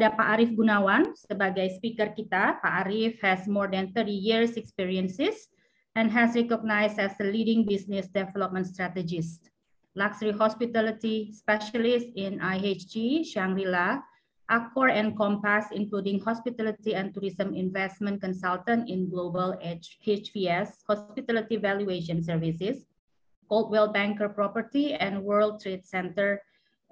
ada Pak Arif Gunawan sebagai speaker kita. Pak Arif has more than 30 years experiences and has recognized as the leading business development strategist, luxury hospitality specialist in IHG, Shangri-La, Accor and Compass, including hospitality and tourism investment consultant in global HVS, hospitality valuation services, Coldwell Banker Property and World Trade Center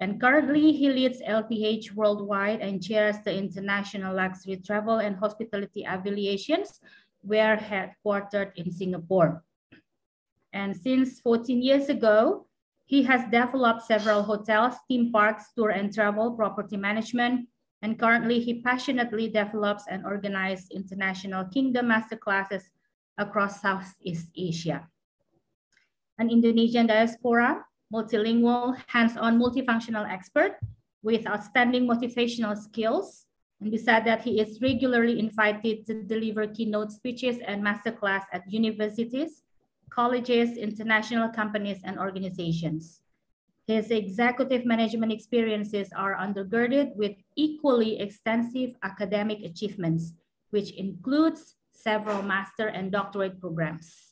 and currently, he leads LTH worldwide and chairs the International Luxury Travel and Hospitality Affiliations, where headquartered in Singapore. And since 14 years ago, he has developed several hotels, theme parks, tour and travel, property management, and currently he passionately develops and organizes international kingdom masterclasses across Southeast Asia. An Indonesian diaspora, multilingual, hands-on multifunctional expert with outstanding motivational skills. And said that, he is regularly invited to deliver keynote speeches and masterclass at universities, colleges, international companies, and organizations. His executive management experiences are undergirded with equally extensive academic achievements, which includes several master and doctorate programs.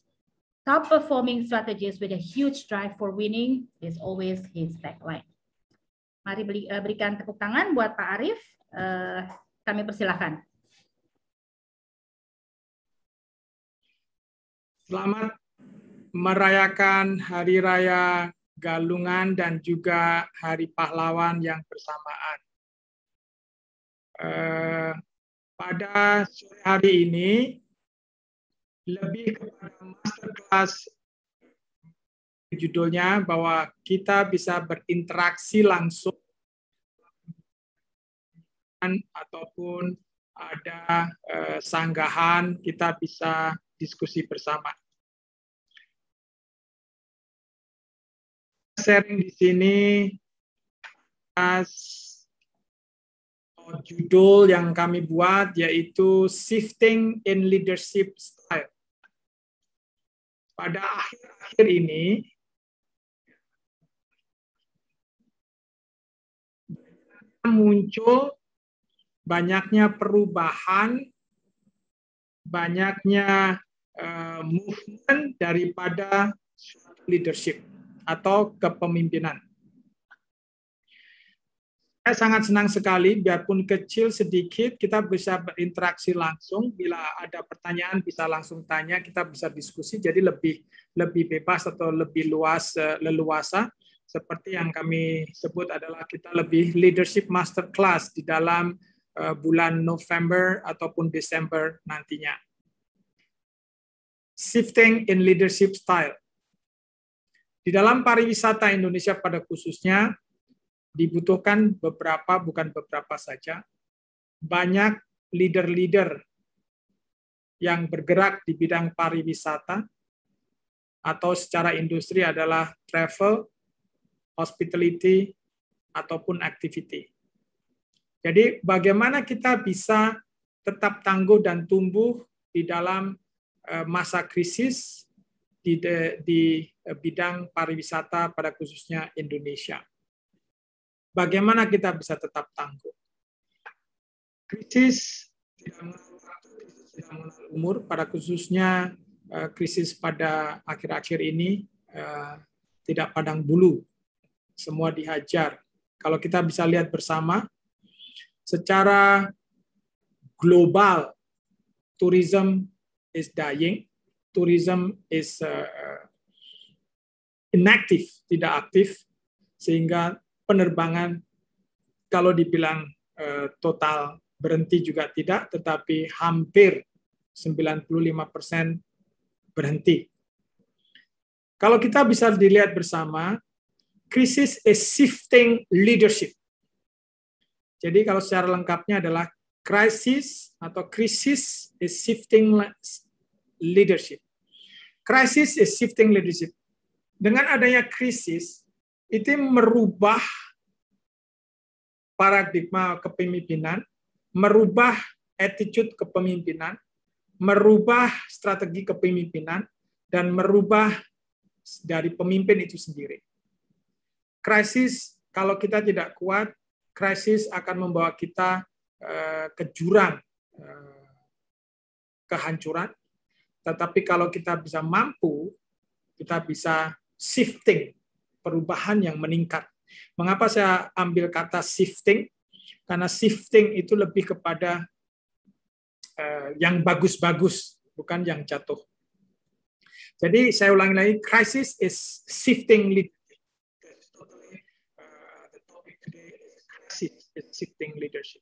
Top performing strategist with a huge drive for winning is always his tagline. Mari beli, uh, berikan tepuk tangan buat Pak Arief. Uh, eh, kami persilahkan. Selamat merayakan Hari Raya Galungan dan juga Hari Pahlawan yang bersamaan. Uh, pada sore hari ini, lebih kepada masterclass judulnya bahwa kita bisa berinteraksi langsung ataupun ada eh, sanggahan kita bisa diskusi bersama. Sharing di sini as judul yang kami buat yaitu shifting in leadership style pada akhir-akhir ini muncul banyaknya perubahan, banyaknya eh, movement daripada leadership atau kepemimpinan. Saya sangat senang sekali, biarpun kecil sedikit, kita bisa berinteraksi langsung. Bila ada pertanyaan, bisa langsung tanya, kita bisa diskusi, jadi lebih lebih bebas atau lebih luas eh, leluasa. Seperti yang kami sebut adalah kita lebih leadership masterclass di dalam eh, bulan November ataupun Desember nantinya. Shifting in leadership style. Di dalam pariwisata Indonesia pada khususnya, dibutuhkan beberapa, bukan beberapa saja, banyak leader-leader yang bergerak di bidang pariwisata atau secara industri adalah travel, hospitality, ataupun activity. Jadi bagaimana kita bisa tetap tangguh dan tumbuh di dalam eh, masa krisis di, di eh, bidang pariwisata pada khususnya Indonesia bagaimana kita bisa tetap tangguh. Krisis tidak umur, pada khususnya eh, krisis pada akhir-akhir ini eh, tidak padang bulu, semua dihajar. Kalau kita bisa lihat bersama, secara global, tourism is dying, tourism is eh, inactive, tidak aktif, sehingga penerbangan kalau dibilang eh, total berhenti juga tidak, tetapi hampir 95% berhenti. Kalau kita bisa dilihat bersama, krisis is shifting leadership. Jadi kalau secara lengkapnya adalah krisis atau krisis is shifting leadership. Krisis is shifting leadership. Dengan adanya krisis, itu merubah paradigma kepemimpinan, merubah attitude kepemimpinan, merubah strategi kepemimpinan, dan merubah dari pemimpin itu sendiri. Krisis, kalau kita tidak kuat, krisis akan membawa kita eh, ke jurang eh, kehancuran. Tetapi kalau kita bisa mampu, kita bisa shifting perubahan yang meningkat. Mengapa saya ambil kata shifting? Karena shifting itu lebih kepada eh, yang bagus-bagus, bukan yang jatuh. Jadi saya ulangi lagi, crisis is shifting leadership. shifting leadership.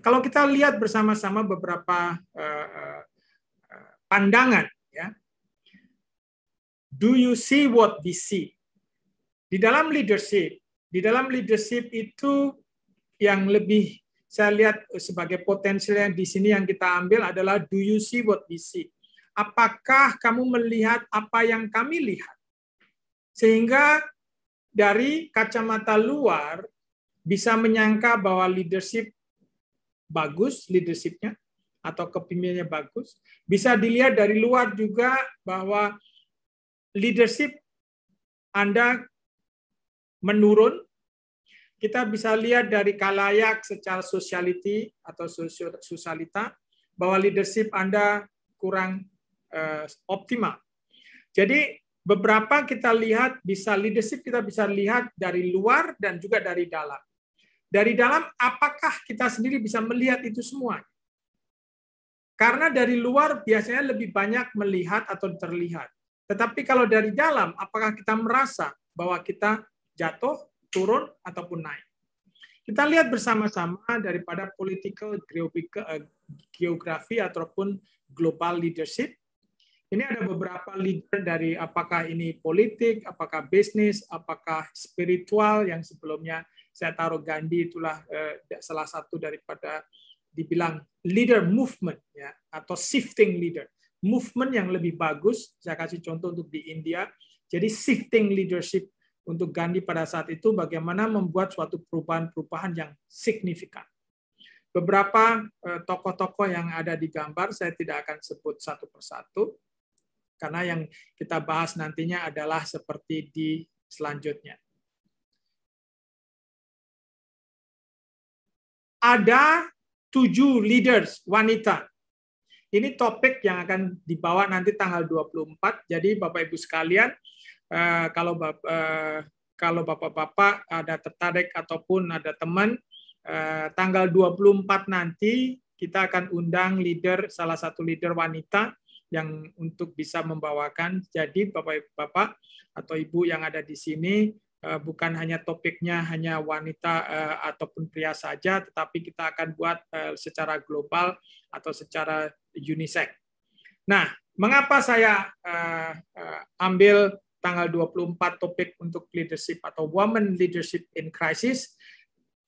Kalau kita lihat bersama-sama beberapa eh, eh, pandangan, ya, do you see what we see? Di dalam leadership, di dalam leadership itu yang lebih saya lihat sebagai potensial yang di sini yang kita ambil adalah do you see what we see? Apakah kamu melihat apa yang kami lihat? Sehingga dari kacamata luar bisa menyangka bahwa leadership bagus leadershipnya atau kepemimpinannya bagus. Bisa dilihat dari luar juga bahwa leadership Anda menurun. Kita bisa lihat dari kalayak secara sociality atau sosialita bahwa leadership Anda kurang uh, optimal. Jadi beberapa kita lihat bisa leadership kita bisa lihat dari luar dan juga dari dalam. Dari dalam apakah kita sendiri bisa melihat itu semua? Karena dari luar biasanya lebih banyak melihat atau terlihat. Tetapi kalau dari dalam apakah kita merasa bahwa kita jatuh, turun, ataupun naik. Kita lihat bersama-sama daripada political eh, geografi ataupun global leadership. Ini ada beberapa leader dari apakah ini politik, apakah bisnis, apakah spiritual yang sebelumnya saya taruh Gandhi itulah eh, salah satu daripada dibilang leader movement ya atau shifting leader. Movement yang lebih bagus, saya kasih contoh untuk di India. Jadi shifting leadership untuk Gandhi pada saat itu bagaimana membuat suatu perubahan-perubahan yang signifikan. Beberapa eh, tokoh-tokoh yang ada di gambar saya tidak akan sebut satu persatu karena yang kita bahas nantinya adalah seperti di selanjutnya. Ada tujuh leaders wanita. Ini topik yang akan dibawa nanti tanggal 24. Jadi Bapak Ibu sekalian, Eh, kalau eh, kalau bapak-bapak ada tertarik ataupun ada teman eh, tanggal 24 nanti kita akan undang leader salah satu leader wanita yang untuk bisa membawakan jadi bapak-bapak atau ibu yang ada di sini bukan hanya topiknya hanya wanita ataupun pria saja tetapi kita akan buat secara global atau secara unisex. Nah, mengapa saya ambil tanggal 24 topik untuk leadership atau women leadership in crisis.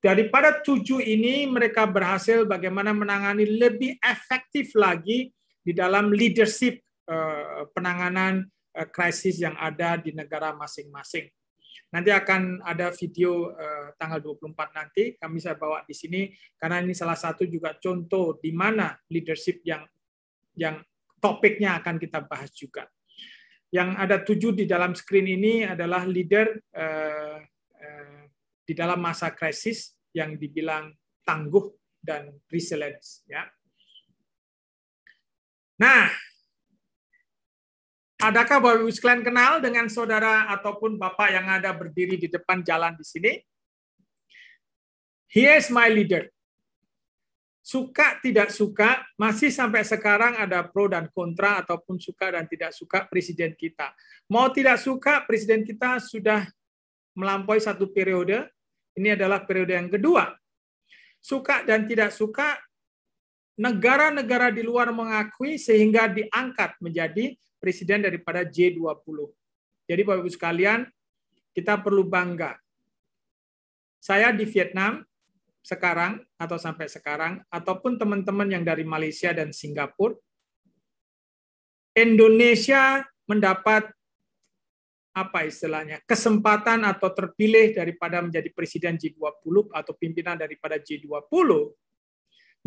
Daripada tujuh ini mereka berhasil bagaimana menangani lebih efektif lagi di dalam leadership eh, penanganan eh, krisis yang ada di negara masing-masing. Nanti akan ada video eh, tanggal 24 nanti kami saya bawa di sini karena ini salah satu juga contoh di mana leadership yang yang topiknya akan kita bahas juga yang ada tujuh di dalam screen ini adalah leader uh, uh, di dalam masa krisis yang dibilang tangguh dan resilience. Ya. Nah, adakah Bapak Ibu sekalian kenal dengan saudara ataupun bapak yang ada berdiri di depan jalan di sini? He is my leader suka tidak suka masih sampai sekarang ada pro dan kontra ataupun suka dan tidak suka presiden kita. Mau tidak suka presiden kita sudah melampaui satu periode. Ini adalah periode yang kedua. Suka dan tidak suka negara-negara di luar mengakui sehingga diangkat menjadi presiden daripada J20. Jadi Bapak Ibu sekalian, kita perlu bangga. Saya di Vietnam, sekarang atau sampai sekarang ataupun teman-teman yang dari Malaysia dan Singapura Indonesia mendapat apa istilahnya kesempatan atau terpilih daripada menjadi presiden G20 atau pimpinan daripada G20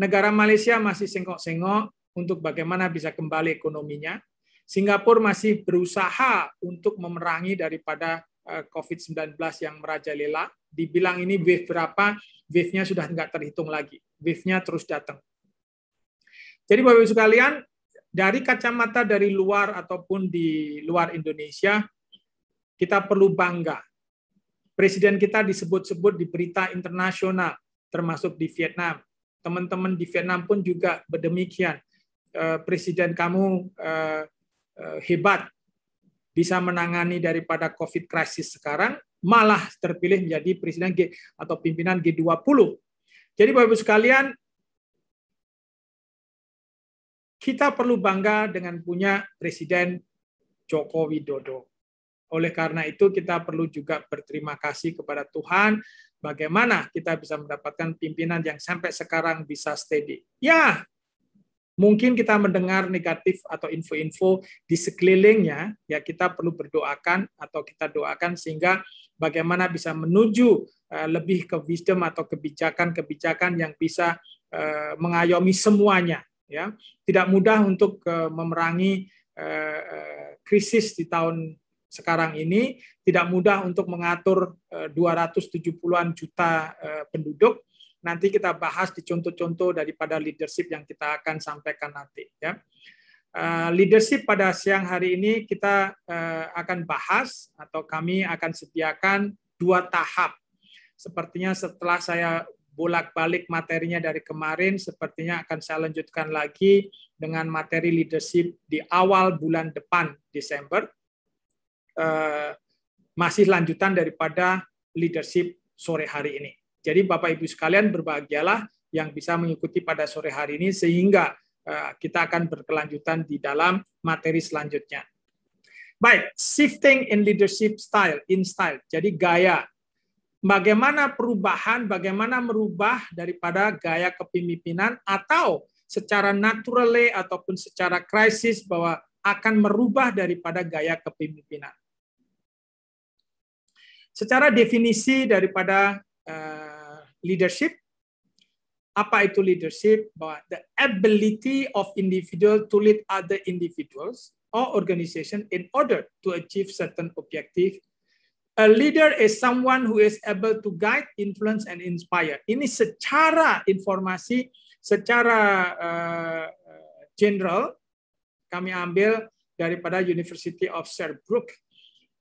negara Malaysia masih sengok-sengok untuk bagaimana bisa kembali ekonominya Singapura masih berusaha untuk memerangi daripada eh, COVID-19 yang merajalela dibilang ini wave berapa, wave-nya sudah nggak terhitung lagi. Wave-nya terus datang. Jadi Bapak-Ibu sekalian, dari kacamata dari luar ataupun di luar Indonesia, kita perlu bangga. Presiden kita disebut-sebut di berita internasional, termasuk di Vietnam. Teman-teman di Vietnam pun juga berdemikian. Eh, presiden kamu eh, eh, hebat, bisa menangani daripada COVID krisis sekarang, malah terpilih menjadi presiden G atau pimpinan G20. Jadi Bapak Ibu sekalian, kita perlu bangga dengan punya presiden Joko Widodo. Oleh karena itu kita perlu juga berterima kasih kepada Tuhan bagaimana kita bisa mendapatkan pimpinan yang sampai sekarang bisa steady. Ya, mungkin kita mendengar negatif atau info-info di sekelilingnya, ya kita perlu berdoakan atau kita doakan sehingga bagaimana bisa menuju eh, lebih ke wisdom atau kebijakan-kebijakan yang bisa eh, mengayomi semuanya ya tidak mudah untuk eh, memerangi krisis di tahun sekarang ini tidak mudah untuk mengatur 270-an juta penduduk nanti kita bahas di contoh-contoh daripada leadership yang kita akan sampaikan nanti ya Eh, leadership pada siang hari ini kita uh, akan bahas atau kami akan sediakan dua tahap. Sepertinya setelah saya bolak-balik materinya dari kemarin, sepertinya akan saya lanjutkan lagi dengan materi leadership di awal bulan depan Desember. Uh, masih lanjutan daripada leadership sore hari ini. Jadi Bapak Ibu sekalian berbahagialah yang bisa mengikuti pada sore hari ini sehingga Eh, kita akan berkelanjutan di dalam materi selanjutnya. Baik, shifting in leadership style, in style. Jadi gaya. Bagaimana perubahan, bagaimana merubah daripada gaya kepemimpinan atau secara naturally ataupun secara krisis bahwa akan merubah daripada gaya kepemimpinan. Secara definisi daripada eh, leadership, apa itu leadership bahwa the ability of individual to lead other individuals or organization in order to achieve certain objective a leader is someone who is able to guide influence and inspire ini secara informasi secara uh, general kami ambil daripada University of Sherbrooke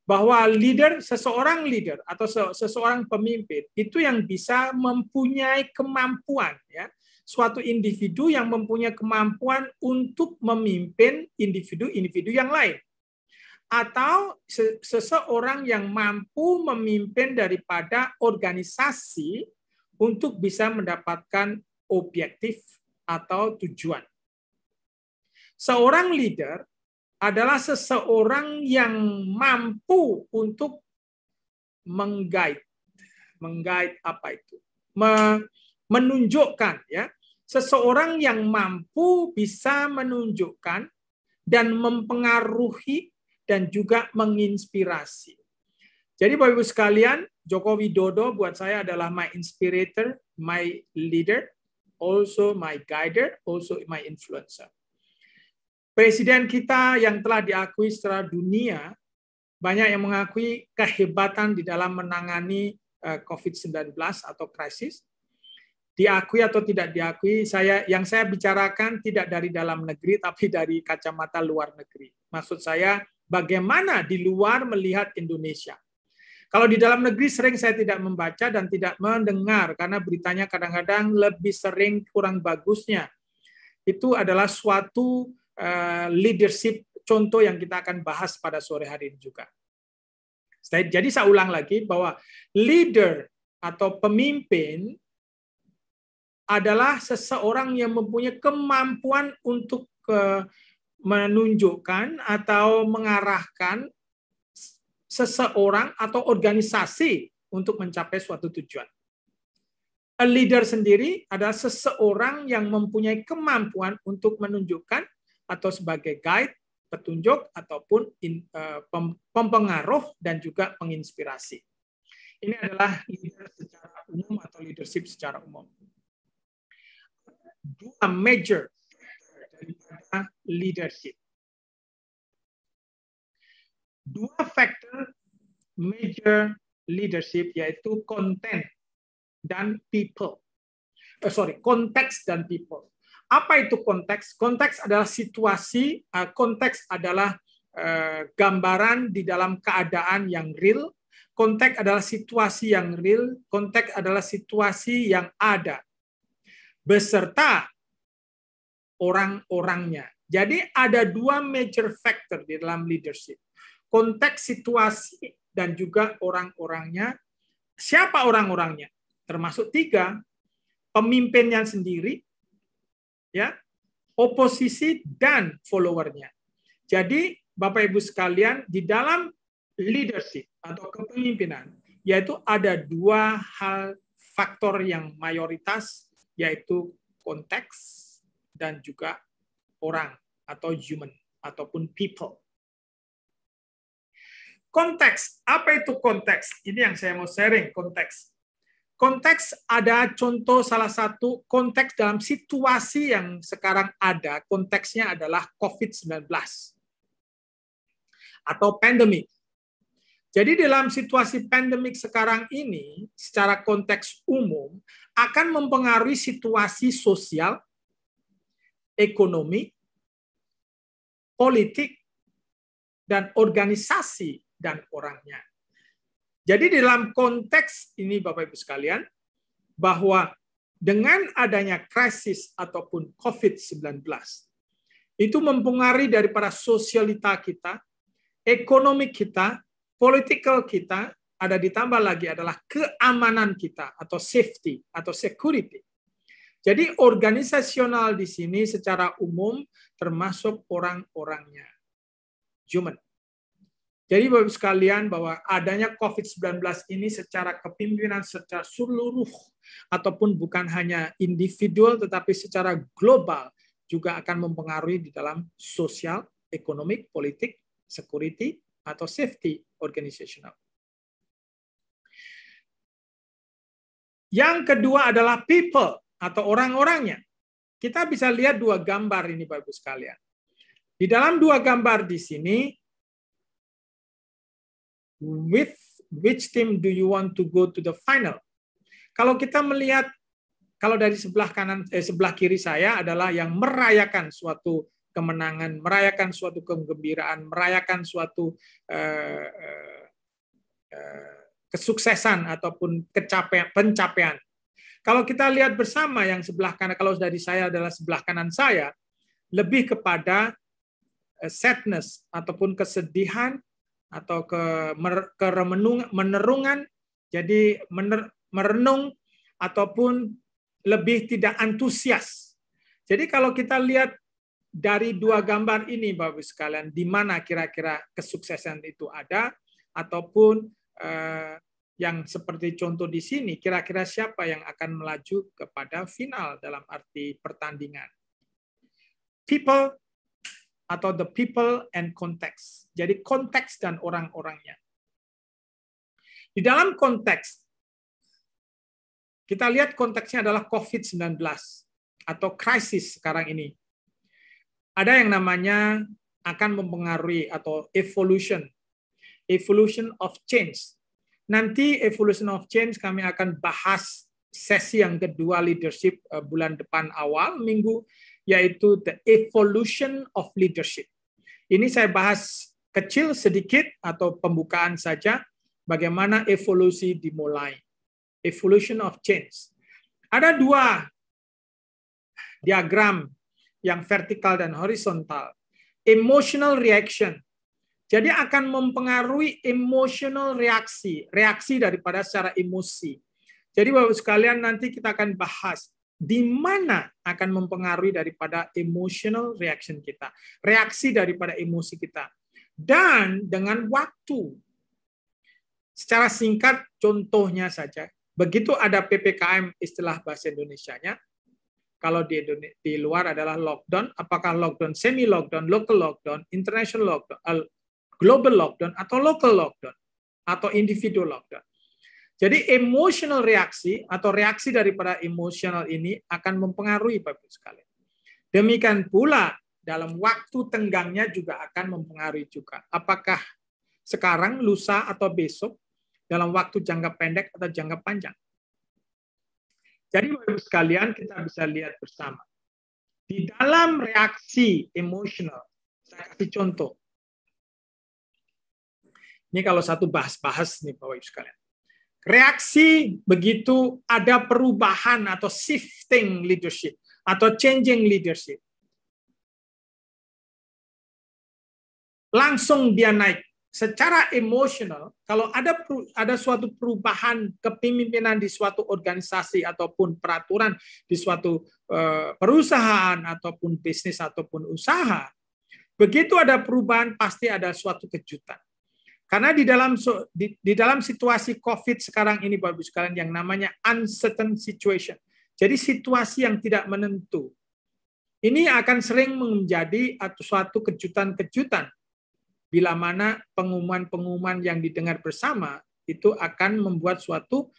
bahwa leader seseorang leader atau seseorang pemimpin itu yang bisa mempunyai kemampuan ya suatu individu yang mempunyai kemampuan untuk memimpin individu-individu yang lain atau seseorang yang mampu memimpin daripada organisasi untuk bisa mendapatkan objektif atau tujuan. Seorang leader adalah seseorang yang mampu untuk menggait, menggait apa itu, menunjukkan ya, seseorang yang mampu bisa menunjukkan dan mempengaruhi dan juga menginspirasi. Jadi Bapak Ibu sekalian, Joko Widodo buat saya adalah my inspirator, my leader, also my guider, also my influencer. Presiden kita yang telah diakui secara dunia, banyak yang mengakui kehebatan di dalam menangani eh, COVID-19 atau krisis. Diakui atau tidak diakui, saya yang saya bicarakan tidak dari dalam negeri, tapi dari kacamata luar negeri. Maksud saya, bagaimana di luar melihat Indonesia. Kalau di dalam negeri sering saya tidak membaca dan tidak mendengar karena beritanya kadang-kadang lebih sering kurang bagusnya. Itu adalah suatu Eh, leadership contoh yang kita akan bahas pada sore hari ini juga. Jadi saya ulang lagi bahwa leader atau pemimpin adalah seseorang yang mempunyai kemampuan untuk eh, menunjukkan atau mengarahkan seseorang atau organisasi untuk mencapai suatu tujuan. A leader sendiri adalah seseorang yang mempunyai kemampuan untuk menunjukkan atau sebagai guide, petunjuk ataupun in, uh, pem, pempengaruh dan juga penginspirasi. Ini adalah leader secara umum atau leadership secara umum. Dua major daripada leadership. Dua faktor major leadership yaitu content dan people. Uh, sorry, konteks dan people. Apa itu konteks? Konteks adalah situasi, eh, konteks adalah eh, gambaran di dalam keadaan yang real, konteks adalah situasi yang real, konteks adalah situasi yang ada, beserta orang-orangnya. Jadi ada dua major factor di dalam leadership. Konteks situasi dan juga orang-orangnya. Siapa orang-orangnya? Termasuk tiga, pemimpinnya sendiri, ya oposisi dan followernya. Jadi Bapak Ibu sekalian di dalam leadership atau kepemimpinan yaitu ada dua hal faktor yang mayoritas yaitu konteks dan juga orang atau human ataupun people. Konteks, apa itu konteks? Ini yang saya mau sharing, konteks. Konteks ada contoh salah satu konteks dalam situasi yang sekarang ada, konteksnya adalah COVID-19 atau pandemi. Jadi dalam situasi pandemik sekarang ini, secara konteks umum, akan mempengaruhi situasi sosial, ekonomi, politik, dan organisasi dan orangnya. Jadi di dalam konteks ini Bapak Ibu sekalian bahwa dengan adanya krisis ataupun COVID-19 itu mempengaruhi dari para sosialita kita, ekonomi kita, political kita, ada ditambah lagi adalah keamanan kita atau safety atau security. Jadi organisasional di sini secara umum termasuk orang-orangnya. Human. Jadi Bapak sekalian bahwa adanya COVID-19 ini secara kepimpinan secara seluruh ataupun bukan hanya individual tetapi secara global juga akan mempengaruhi di dalam sosial, ekonomik, politik, security atau safety organizational. Yang kedua adalah people atau orang-orangnya. Kita bisa lihat dua gambar ini Bapak Ibu sekalian. Di dalam dua gambar di sini with which team do you want to go to the final? Kalau kita melihat kalau dari sebelah kanan eh, sebelah kiri saya adalah yang merayakan suatu kemenangan, merayakan suatu kegembiraan, merayakan suatu eh, eh, eh kesuksesan ataupun kecapean pencapaian. Kalau kita lihat bersama yang sebelah kanan kalau dari saya adalah sebelah kanan saya lebih kepada eh, sadness ataupun kesedihan atau ke ke menerungan jadi mener, merenung ataupun lebih tidak antusias. Jadi kalau kita lihat dari dua gambar ini Bapak sekalian di mana kira-kira kesuksesan itu ada ataupun eh, yang seperti contoh di sini kira-kira siapa yang akan melaju kepada final dalam arti pertandingan. People atau the people and context. Jadi konteks dan orang-orangnya. Di dalam konteks, kita lihat konteksnya adalah COVID-19 atau krisis sekarang ini. Ada yang namanya akan mempengaruhi atau evolution, evolution of change. Nanti evolution of change kami akan bahas sesi yang kedua leadership eh, bulan depan awal minggu yaitu the evolution of leadership. Ini saya bahas kecil sedikit atau pembukaan saja bagaimana evolusi dimulai. Evolution of change. Ada dua diagram yang vertikal dan horizontal. Emotional reaction. Jadi akan mempengaruhi emotional reaksi, reaksi daripada secara emosi. Jadi Bapak sekalian nanti kita akan bahas di mana akan mempengaruhi daripada emotional reaction kita, reaksi daripada emosi kita, dan dengan waktu. Secara singkat, contohnya saja, begitu ada ppkm istilah bahasa Indonesia-nya, kalau di, Indonesia, di luar adalah lockdown, apakah lockdown semi lockdown, local lockdown, international lockdown, global lockdown atau local lockdown atau individual lockdown. Jadi emotional reaksi atau reaksi daripada emosional ini akan mempengaruhi Bapak ibu sekalian. Demikian pula dalam waktu tenggangnya juga akan mempengaruhi juga. Apakah sekarang, lusa atau besok, dalam waktu jangka pendek atau jangka panjang. Jadi Bapak ibu sekalian kita bisa lihat bersama. Di dalam reaksi emosional, saya kasih contoh. Ini kalau satu bahas-bahas nih Bapak Ibu sekalian. Reaksi begitu ada perubahan atau shifting leadership atau changing leadership. Langsung dia naik secara emosional kalau ada ada suatu perubahan kepemimpinan di suatu organisasi ataupun peraturan di suatu eh, perusahaan ataupun bisnis ataupun usaha begitu ada perubahan pasti ada suatu kejutan karena di dalam di, di dalam situasi COVID sekarang ini Bapak Ibu sekalian yang namanya uncertain situation. Jadi situasi yang tidak menentu. Ini akan sering menjadi atau suatu kejutan-kejutan bila mana pengumuman-pengumuman yang didengar bersama itu akan membuat suatu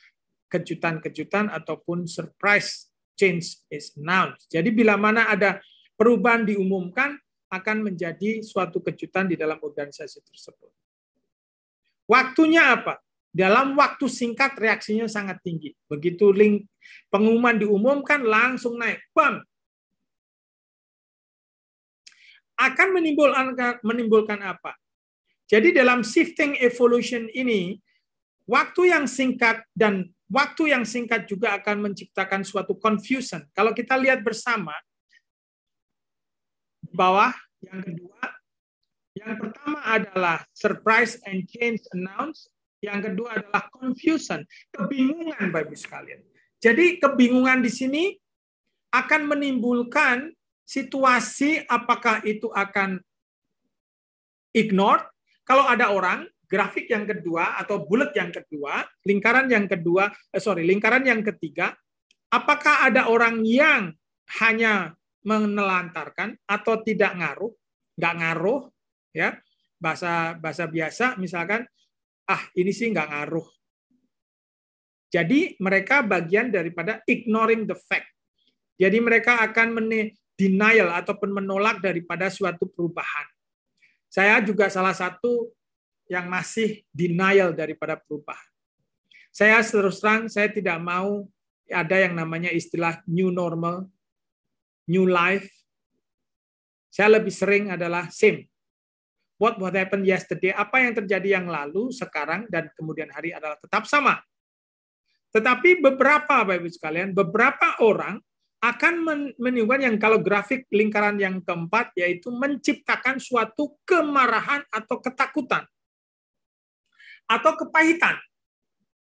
kejutan-kejutan ataupun surprise change is announced. Jadi bila mana ada perubahan diumumkan akan menjadi suatu kejutan di dalam organisasi tersebut. Waktunya apa? Dalam waktu singkat reaksinya sangat tinggi. Begitu link pengumuman diumumkan langsung naik. Bam. Akan menimbulkan menimbulkan apa? Jadi dalam shifting evolution ini waktu yang singkat dan waktu yang singkat juga akan menciptakan suatu confusion. Kalau kita lihat bersama, di bawah yang kedua yang pertama adalah surprise and change announce. Yang kedua adalah confusion, kebingungan Bapak Ibu sekalian. Jadi kebingungan di sini akan menimbulkan situasi apakah itu akan ignored. Kalau ada orang, grafik yang kedua atau bulat yang kedua, lingkaran yang kedua, eh, sorry, lingkaran yang ketiga, apakah ada orang yang hanya menelantarkan atau tidak ngaruh, nggak ngaruh, ya bahasa bahasa biasa misalkan ah ini sih nggak ngaruh jadi mereka bagian daripada ignoring the fact jadi mereka akan denial ataupun menolak daripada suatu perubahan saya juga salah satu yang masih denial daripada perubahan saya terus terang saya tidak mau ada yang namanya istilah new normal new life saya lebih sering adalah same What what happened yesterday? Apa yang terjadi yang lalu, sekarang dan kemudian hari adalah tetap sama. Tetapi beberapa Bapak Ibu sekalian, beberapa orang akan menimbulkan yang kalau grafik lingkaran yang keempat yaitu menciptakan suatu kemarahan atau ketakutan atau kepahitan,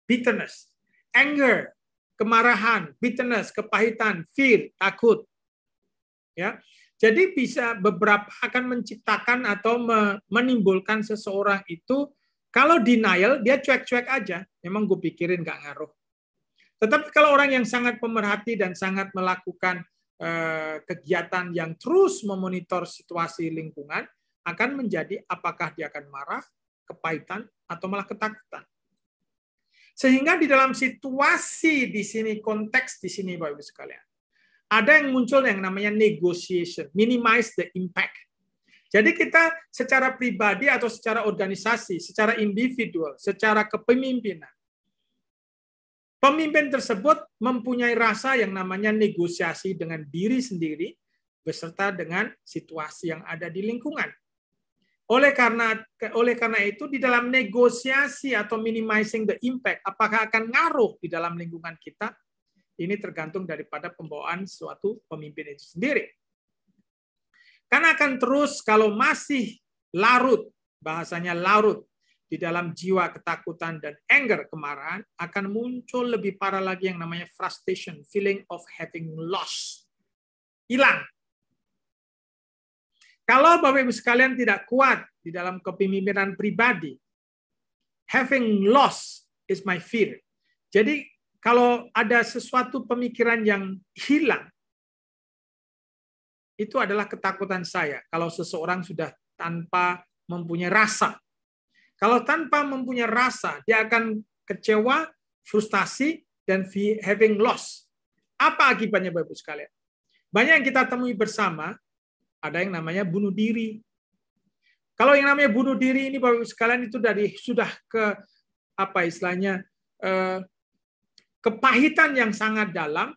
bitterness, anger, kemarahan, bitterness, kepahitan, fear, takut. Ya. Jadi bisa beberapa akan menciptakan atau menimbulkan seseorang itu kalau denial dia cuek-cuek aja. Memang gue pikirin nggak ngaruh. Tetapi kalau orang yang sangat pemerhati dan sangat melakukan eh, kegiatan yang terus memonitor situasi lingkungan akan menjadi apakah dia akan marah, kepahitan, atau malah ketakutan. Sehingga di dalam situasi di sini konteks di sini Bapak Ibu sekalian ada yang muncul yang namanya negotiation, minimize the impact. Jadi kita secara pribadi atau secara organisasi, secara individual, secara kepemimpinan, pemimpin tersebut mempunyai rasa yang namanya negosiasi dengan diri sendiri beserta dengan situasi yang ada di lingkungan. Oleh karena oleh karena itu di dalam negosiasi atau minimizing the impact apakah akan ngaruh di dalam lingkungan kita? Ini tergantung daripada pembawaan suatu pemimpin itu sendiri. Karena akan terus kalau masih larut, bahasanya larut, di dalam jiwa ketakutan dan anger kemarahan akan muncul lebih parah lagi yang namanya frustration, feeling of having lost. Hilang. Kalau Bapak Ibu sekalian tidak kuat di dalam kepemimpinan pribadi, having lost is my fear. Jadi kalau ada sesuatu pemikiran yang hilang, itu adalah ketakutan saya. Kalau seseorang sudah tanpa mempunyai rasa, kalau tanpa mempunyai rasa, dia akan kecewa, frustasi, dan having loss. Apa akibatnya Bapak-Ibu sekalian? Banyak yang kita temui bersama, ada yang namanya bunuh diri. Kalau yang namanya bunuh diri ini Bapak-Ibu sekalian itu dari sudah ke apa istilahnya eh, kepahitan yang sangat dalam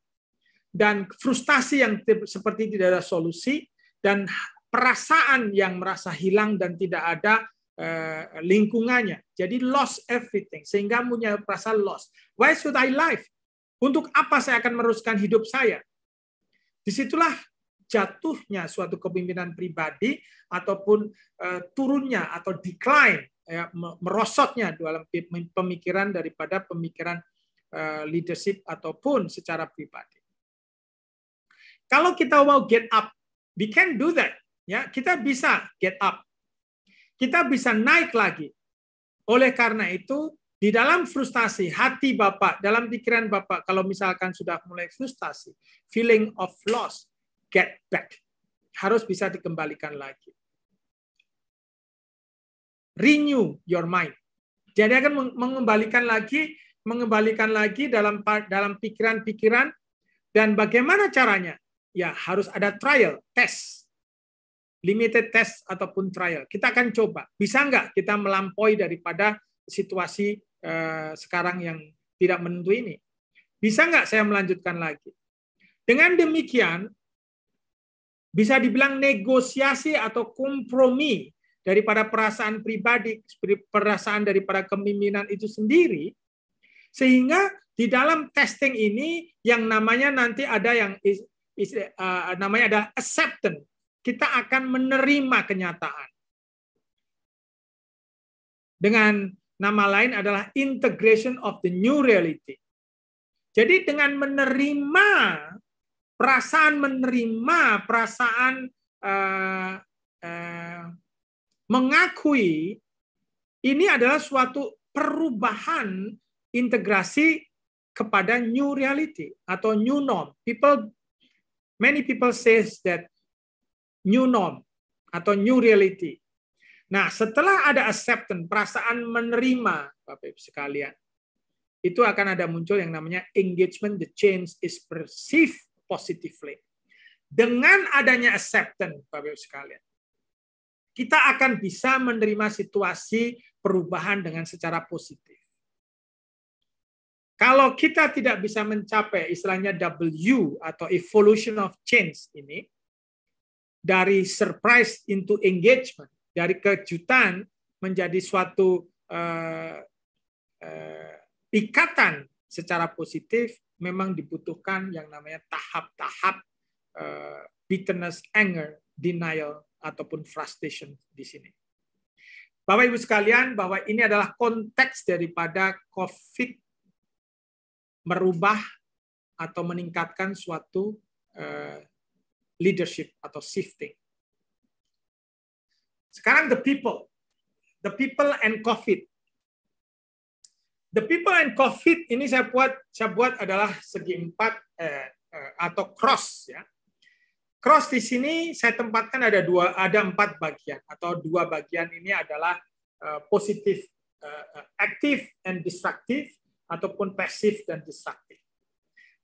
dan frustasi yang seperti tidak ada solusi dan perasaan yang merasa hilang dan tidak ada eh, lingkungannya. Jadi lost everything sehingga punya perasaan lost. Why should I live? Untuk apa saya akan meneruskan hidup saya? Disitulah jatuhnya suatu kepemimpinan pribadi ataupun uh, turunnya atau decline ya, merosotnya dalam pemikiran daripada pemikiran Eh, leadership ataupun secara pribadi. Kalau kita mau get up, we can do that. Ya, kita bisa get up. Kita bisa naik lagi. Oleh karena itu, di dalam frustasi hati Bapak, dalam pikiran Bapak kalau misalkan sudah mulai frustasi, feeling of loss, get back. Harus bisa dikembalikan lagi. Renew your mind. Jadi akan mengembalikan lagi mengembalikan lagi dalam dalam pikiran-pikiran dan bagaimana caranya? Ya, harus ada trial, tes. Limited test ataupun trial. Kita akan coba. Bisa nggak kita melampaui daripada situasi eh, sekarang yang tidak menentu ini? Bisa nggak saya melanjutkan lagi? Dengan demikian, bisa dibilang negosiasi atau kompromi daripada perasaan pribadi, perasaan daripada kemimpinan itu sendiri sehingga di dalam testing ini yang namanya nanti ada yang is, is, uh, namanya ada acceptance. Kita akan menerima kenyataan. Dengan nama lain adalah integration of the new reality. Jadi dengan menerima perasaan menerima perasaan uh, uh, mengakui ini adalah suatu perubahan integrasi kepada new reality atau new norm. People, many people says that new norm atau new reality. Nah, setelah ada acceptance, perasaan menerima, Bapak Ibu sekalian, itu akan ada muncul yang namanya engagement, the change is perceived positively. Dengan adanya acceptance, Bapak Ibu sekalian, kita akan bisa menerima situasi perubahan dengan secara positif. Kalau kita tidak bisa mencapai istilahnya W atau evolution of change ini, dari surprise into engagement, dari kejutan menjadi suatu uh, uh, ikatan secara positif, memang dibutuhkan yang namanya tahap-tahap uh, bitterness, anger, denial, ataupun frustration di sini. Bapak Ibu sekalian, bahwa ini adalah konteks daripada COVID 19 merubah atau meningkatkan suatu eh, leadership atau shifting. Sekarang the people, the people and COVID. The people and COVID ini saya buat saya buat adalah segi empat eh, eh, atau cross ya. Cross di sini saya tempatkan ada dua ada empat bagian atau dua bagian ini adalah positif aktif and destructive ataupun pasif dan destruktif.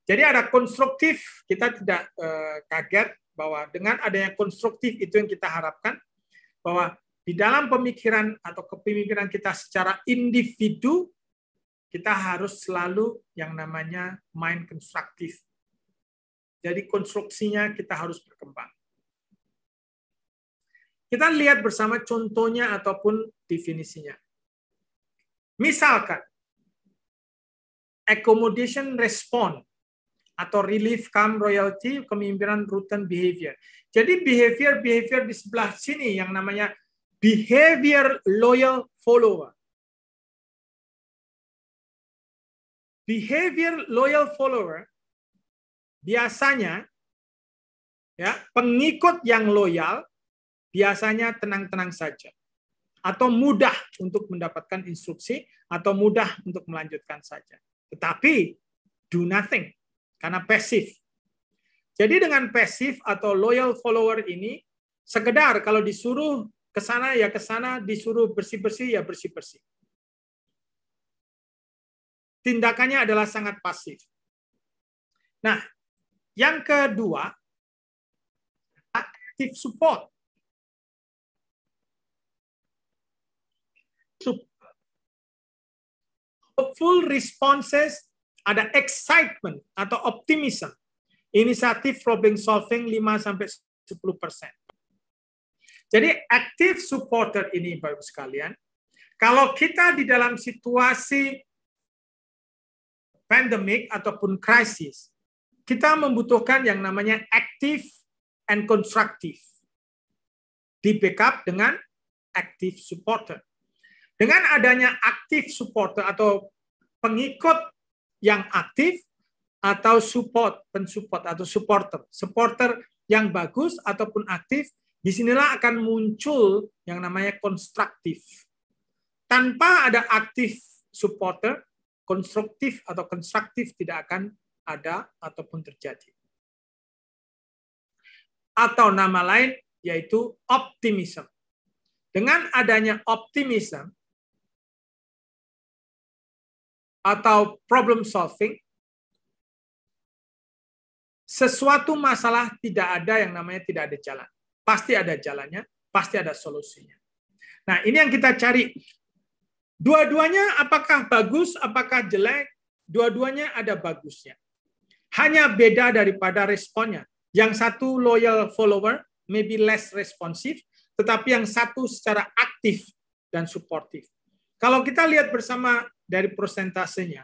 Jadi ada konstruktif, kita tidak eh, kaget bahwa dengan adanya konstruktif itu yang kita harapkan bahwa di dalam pemikiran atau kepemimpinan kita secara individu kita harus selalu yang namanya mind konstruktif. Jadi konstruksinya kita harus berkembang. Kita lihat bersama contohnya ataupun definisinya. Misalkan accommodation respond atau relief come royalty kemimpinan rutan behavior. Jadi behavior behavior di sebelah sini yang namanya behavior loyal follower. Behavior loyal follower biasanya ya pengikut yang loyal biasanya tenang-tenang saja atau mudah untuk mendapatkan instruksi atau mudah untuk melanjutkan saja. Tetapi do nothing karena pasif. Jadi dengan pasif atau loyal follower ini sekedar kalau disuruh ke sana ya ke sana, disuruh bersih-bersih ya bersih-bersih. Tindakannya adalah sangat pasif. Nah, yang kedua active support full responses ada excitement atau optimisme, Inisiatif problem solving 5 sampai 10%. Jadi active supporter ini Bapak sekalian, kalau kita di dalam situasi pandemic ataupun krisis, kita membutuhkan yang namanya active and constructive. Di backup dengan active supporter. Dengan adanya aktif supporter atau pengikut yang aktif atau support, pensupport atau supporter, supporter yang bagus ataupun aktif, disinilah akan muncul yang namanya konstruktif. Tanpa ada aktif supporter, konstruktif atau konstruktif tidak akan ada ataupun terjadi. Atau nama lain yaitu optimism. Dengan adanya optimism, atau problem solving, sesuatu masalah tidak ada yang namanya tidak ada jalan. Pasti ada jalannya, pasti ada solusinya. Nah, ini yang kita cari. Dua-duanya apakah bagus, apakah jelek, dua-duanya ada bagusnya. Hanya beda daripada responnya. Yang satu loyal follower, maybe less responsive tetapi yang satu secara aktif dan suportif. Kalau kita lihat bersama dari persentasenya,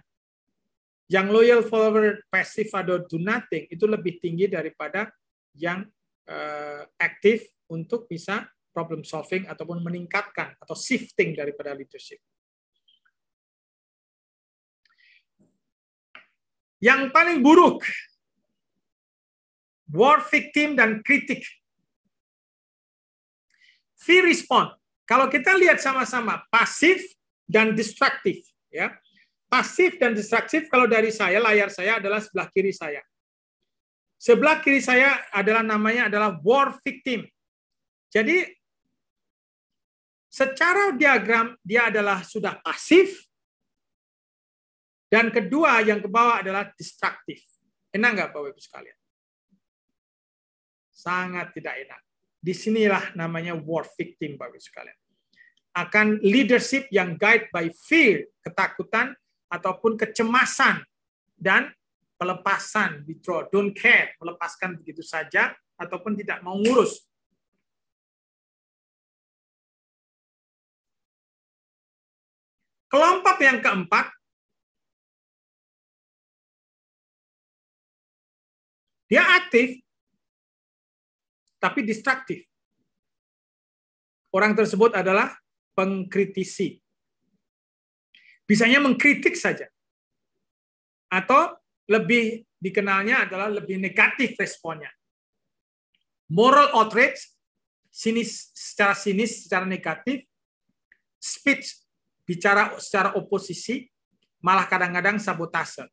yang loyal follower passive atau do nothing itu lebih tinggi daripada yang uh, eh, aktif untuk bisa problem solving ataupun meningkatkan atau shifting daripada leadership. Yang paling buruk, war victim dan kritik. Fee respond. Kalau kita lihat sama-sama pasif dan destruktif. Ya, pasif dan destruktif kalau dari saya layar saya adalah sebelah kiri saya. Sebelah kiri saya adalah namanya adalah war victim. Jadi secara diagram dia adalah sudah pasif dan kedua yang ke bawah adalah destruktif. Enak nggak Bapak Ibu sekalian? Sangat tidak enak. Disinilah namanya war victim Bapak Ibu sekalian akan leadership yang guide by fear, ketakutan ataupun kecemasan dan pelepasan, withdraw, don't care, melepaskan begitu saja ataupun tidak mau ngurus. Kelompok yang keempat Dia aktif, tapi distraktif. Orang tersebut adalah pengkritisi. Bisanya mengkritik saja. Atau lebih dikenalnya adalah lebih negatif responnya. Moral outrage, sinis, secara sinis, secara negatif, speech, bicara secara oposisi, malah kadang-kadang sabotase.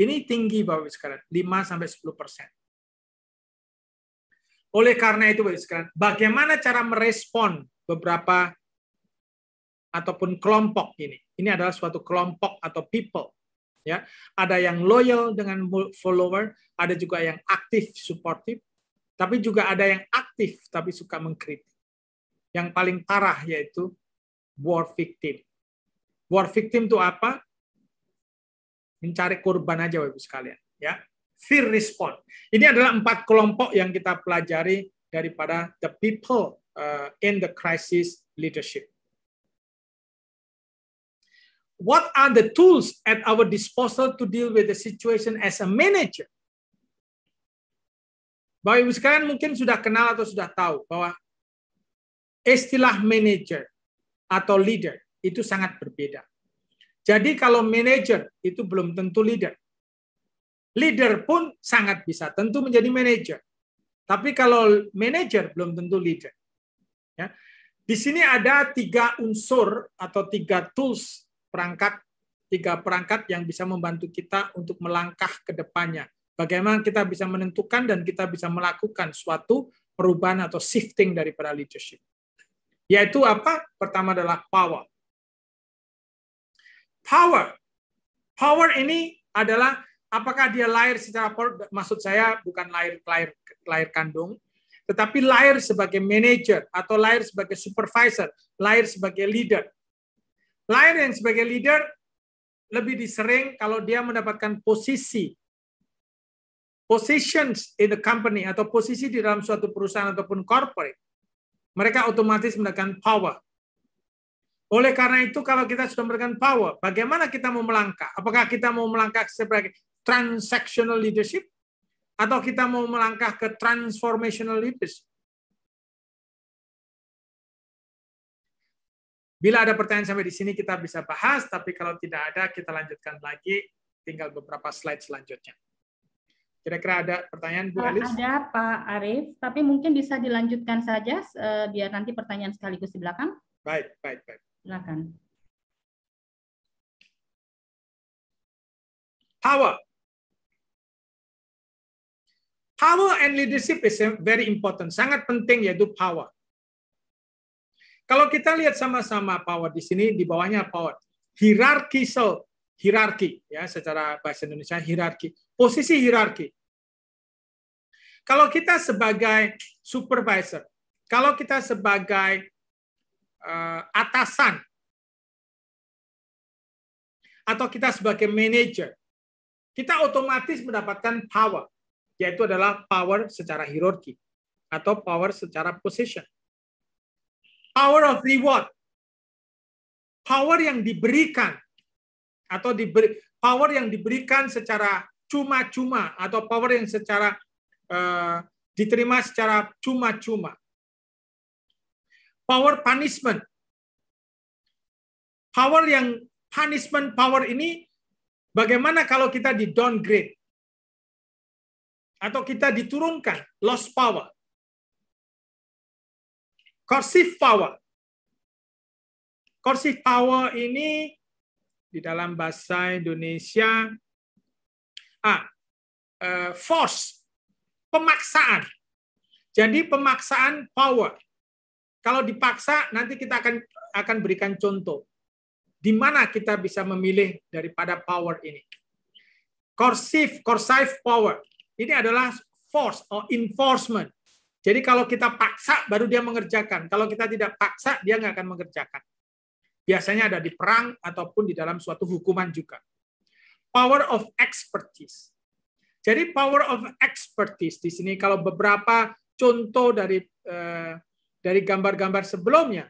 Ini tinggi Bapak sekalian, 5 sampai 10 persen. Oleh karena itu Bapak sekalian, bagaimana cara merespon beberapa ataupun kelompok ini. Ini adalah suatu kelompok atau people. Ya, ada yang loyal dengan follower, ada juga yang aktif supportive, tapi juga ada yang aktif tapi suka mengkritik. Yang paling parah yaitu war victim. War victim itu apa? Mencari korban aja Bapak Ibu sekalian, ya. Fear response. Ini adalah empat kelompok yang kita pelajari daripada the people uh, in the crisis leadership. What are the tools at our disposal to deal with the situation as a manager? Bapak Ibu sekalian mungkin sudah kenal atau sudah tahu bahwa istilah manager atau leader itu sangat berbeda. Jadi kalau manager itu belum tentu leader. Leader pun sangat bisa tentu menjadi manager. Tapi kalau manager belum tentu leader. Ya. Di sini ada tiga unsur atau tiga tools perangkat, tiga perangkat yang bisa membantu kita untuk melangkah ke depannya. Bagaimana kita bisa menentukan dan kita bisa melakukan suatu perubahan atau shifting daripada leadership. Yaitu apa? Pertama adalah power. Power. Power ini adalah apakah dia lahir secara maksud saya bukan lahir lahir lahir kandung, tetapi lahir sebagai manager atau lahir sebagai supervisor, lahir sebagai leader. Lahir yang sebagai leader lebih disering kalau dia mendapatkan posisi positions in the company atau posisi di dalam suatu perusahaan ataupun corporate, mereka otomatis mendapatkan power. Oleh karena itu, kalau kita sudah mendapatkan power, bagaimana kita mau melangkah? Apakah kita mau melangkah sebagai transactional leadership atau kita mau melangkah ke transformational leadership? Bila ada pertanyaan sampai di sini kita bisa bahas, tapi kalau tidak ada kita lanjutkan lagi tinggal beberapa slide selanjutnya. Kira-kira ada pertanyaan Bu Elis? Ah, ada Pak Arief, tapi mungkin bisa dilanjutkan saja eh, biar nanti pertanyaan sekaligus di belakang. Baik, baik, baik. Silakan. Power. Power and leadership is very important, sangat penting yaitu power. Kalau kita lihat sama-sama power di sini di bawahnya power, hierarki so hierarki ya secara bahasa Indonesia hierarki, posisi hierarki. Kalau kita sebagai supervisor, kalau kita sebagai uh, atasan atau kita sebagai manager, kita otomatis mendapatkan power yaitu adalah power secara hierarki atau power secara position. Power of reward. Power yang diberikan atau diberi power yang diberikan secara cuma-cuma atau power yang secara uh, diterima secara cuma-cuma. Power punishment. Power yang punishment power ini bagaimana kalau kita di downgrade? atau kita diturunkan lost power coercive power coercive power ini di dalam bahasa Indonesia ah, eh, force pemaksaan jadi pemaksaan power kalau dipaksa nanti kita akan akan berikan contoh di mana kita bisa memilih daripada power ini coercive coercive power ini adalah force or enforcement. Jadi kalau kita paksa baru dia mengerjakan. Kalau kita tidak paksa dia nggak akan mengerjakan. Biasanya ada di perang ataupun di dalam suatu hukuman juga. Power of expertise. Jadi power of expertise di sini kalau beberapa contoh dari eh, dari gambar-gambar sebelumnya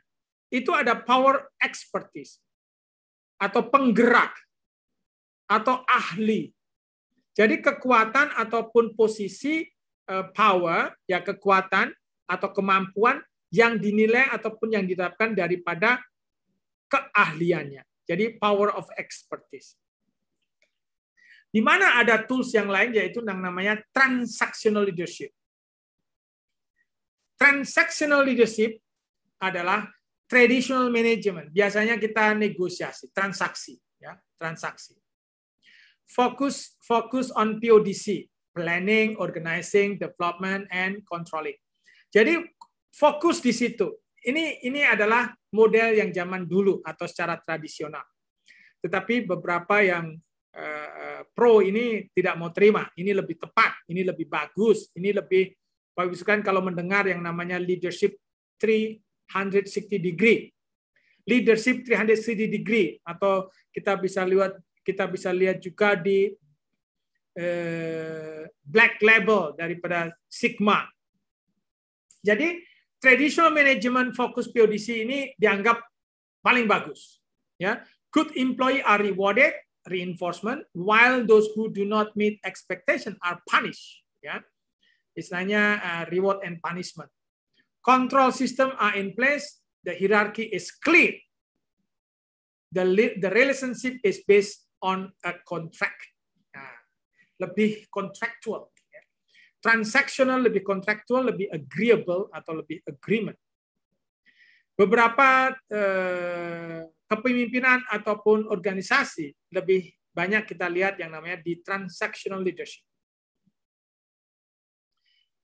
itu ada power expertise atau penggerak atau ahli jadi kekuatan ataupun posisi eh, power ya kekuatan atau kemampuan yang dinilai ataupun yang ditetapkan daripada keahliannya. Jadi power of expertise. Di mana ada tools yang lain yaitu yang namanya transactional leadership. Transactional leadership adalah traditional management. Biasanya kita negosiasi, transaksi, ya, transaksi fokus focus on PODC, planning, organizing, development, and controlling. Jadi fokus di situ. Ini ini adalah model yang zaman dulu atau secara tradisional. Tetapi beberapa yang uh, pro ini tidak mau terima. Ini lebih tepat, ini lebih bagus, ini lebih Pak kan kalau mendengar yang namanya leadership 360 degree. Leadership 360 degree atau kita bisa lihat kita bisa lihat juga di eh, black label daripada Sigma. Jadi traditional management fokus PODC ini dianggap paling bagus. Ya, good employee are rewarded reinforcement while those who do not meet expectation are punished. Ya, istilahnya eh, reward and punishment. Control system are in place. The hierarchy is clear. The, the relationship is based on a uh, contract. Nah, lebih contractual. Ya. Transactional lebih contractual, lebih agreeable atau lebih agreement. Beberapa eh, kepemimpinan ataupun organisasi lebih banyak kita lihat yang namanya di transactional leadership.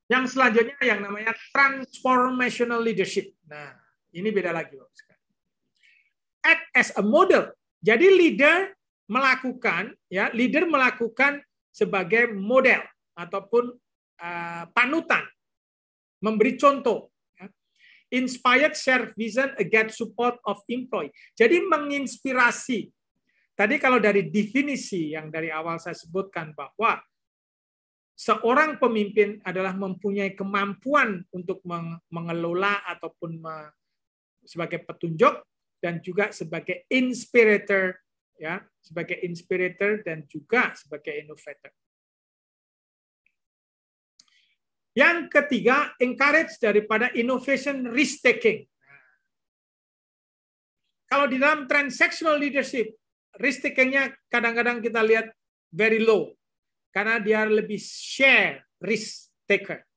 Yang selanjutnya yang namanya transformational leadership. Nah, ini beda lagi Act as a model. Jadi leader melakukan ya leader melakukan sebagai model ataupun uh, panutan memberi contoh ya. inspired share vision get support of employee jadi menginspirasi tadi kalau dari definisi yang dari awal saya sebutkan bahwa seorang pemimpin adalah mempunyai kemampuan untuk mengelola ataupun sebagai petunjuk dan juga sebagai inspirator ya sebagai inspirator dan juga sebagai innovator. Yang ketiga, encourage daripada innovation risk taking. Kalau di dalam transactional leadership, risk taking-nya kadang-kadang kita lihat very low karena dia lebih share risk taker.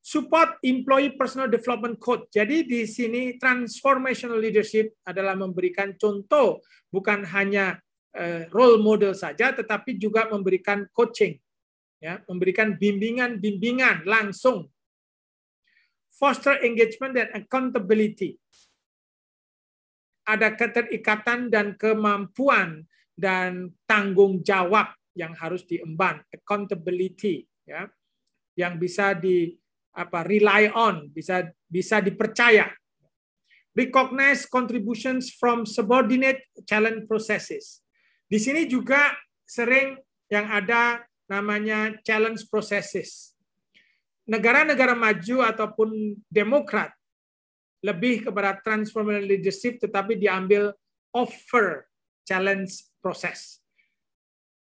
Support Employee Personal Development Code. Jadi di sini transformational leadership adalah memberikan contoh bukan hanya eh, role model saja tetapi juga memberikan coaching ya, memberikan bimbingan-bimbingan langsung. Foster engagement dan accountability. Ada keterikatan dan kemampuan dan tanggung jawab yang harus diemban, accountability ya. Yang bisa di apa rely on, bisa bisa dipercaya. Recognize contributions from subordinate challenge processes. Di sini juga sering yang ada namanya challenge processes. Negara-negara maju ataupun demokrat lebih kepada transformational leadership tetapi diambil offer challenge process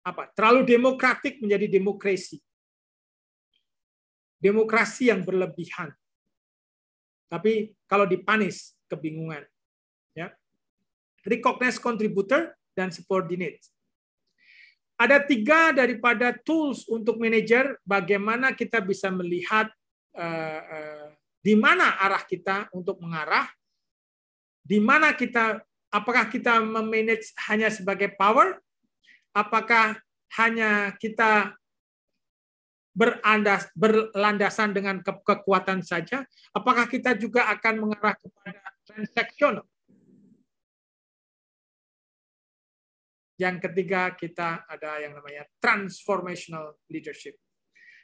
Apa? Terlalu demokratik menjadi demokrasi demokrasi yang berlebihan. Tapi kalau dipanis, kebingungan. Ya. Recognize contributor dan subordinate. Ada tiga daripada tools untuk manajer bagaimana kita bisa melihat uh, uh, di mana arah kita untuk mengarah, di mana kita apakah kita memanage hanya sebagai power, apakah hanya kita berandas, berlandasan dengan ke kekuatan saja, apakah kita juga akan mengarah kepada transaksional? Yang ketiga kita ada yang namanya transformational leadership.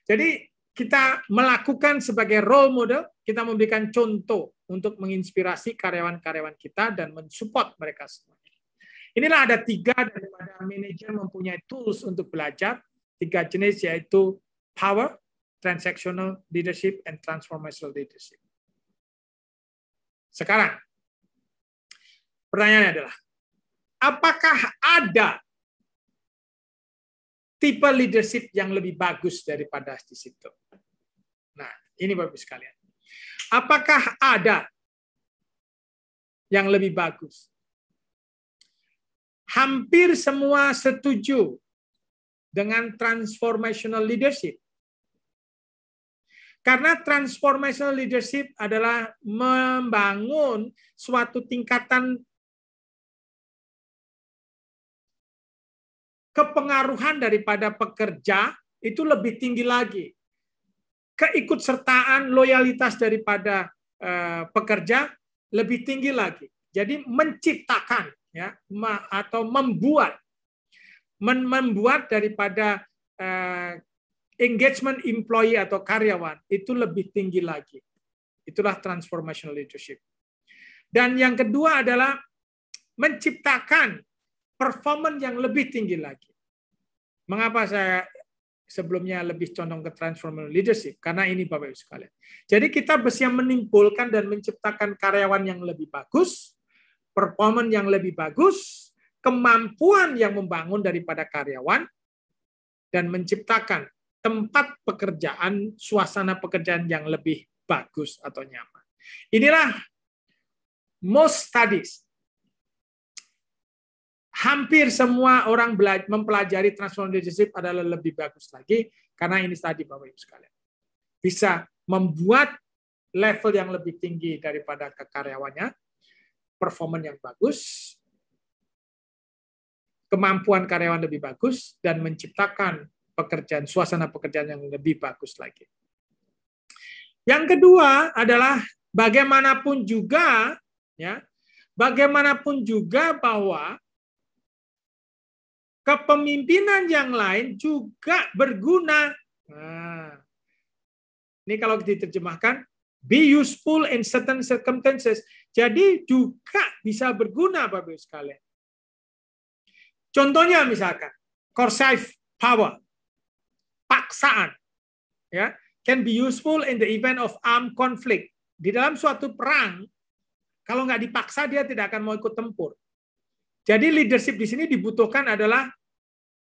Jadi kita melakukan sebagai role model, kita memberikan contoh untuk menginspirasi karyawan-karyawan kita dan mensupport mereka semua. Inilah ada tiga daripada manajer mempunyai tools untuk belajar, tiga jenis yaitu power, transactional leadership, and transformational leadership. Sekarang, pertanyaannya adalah, apakah ada tipe leadership yang lebih bagus daripada di situ? Nah, ini bagus sekalian. Apakah ada yang lebih bagus? Hampir semua setuju dengan transformational leadership. Karena transformational leadership adalah membangun suatu tingkatan kepengaruhan daripada pekerja itu lebih tinggi lagi. Keikutsertaan loyalitas daripada eh, pekerja lebih tinggi lagi. Jadi menciptakan ya atau membuat membuat daripada eh, engagement employee atau karyawan itu lebih tinggi lagi. Itulah transformational leadership. Dan yang kedua adalah menciptakan performance yang lebih tinggi lagi. Mengapa saya sebelumnya lebih condong ke transformational leadership? Karena ini Bapak Ibu sekalian. Jadi kita bisa menimpulkan dan menciptakan karyawan yang lebih bagus, performance yang lebih bagus, kemampuan yang membangun daripada karyawan, dan menciptakan tempat pekerjaan, suasana pekerjaan yang lebih bagus atau nyaman. Inilah most studies. Hampir semua orang mempelajari transformasi leadership adalah lebih bagus lagi karena ini tadi Bapak Ibu sekalian. Bisa membuat level yang lebih tinggi daripada kekaryawannya, performa yang bagus, kemampuan karyawan lebih bagus, dan menciptakan pekerjaan, suasana pekerjaan yang lebih bagus lagi. Yang kedua adalah bagaimanapun juga ya, bagaimanapun juga bahwa kepemimpinan yang lain juga berguna. Nah, ini kalau diterjemahkan be useful in certain circumstances. Jadi juga bisa berguna Bapak Ibu sekalian. Contohnya misalkan coercive power paksaan ya can be useful in the event of armed conflict. Di dalam suatu perang kalau nggak dipaksa dia tidak akan mau ikut tempur. Jadi leadership di sini dibutuhkan adalah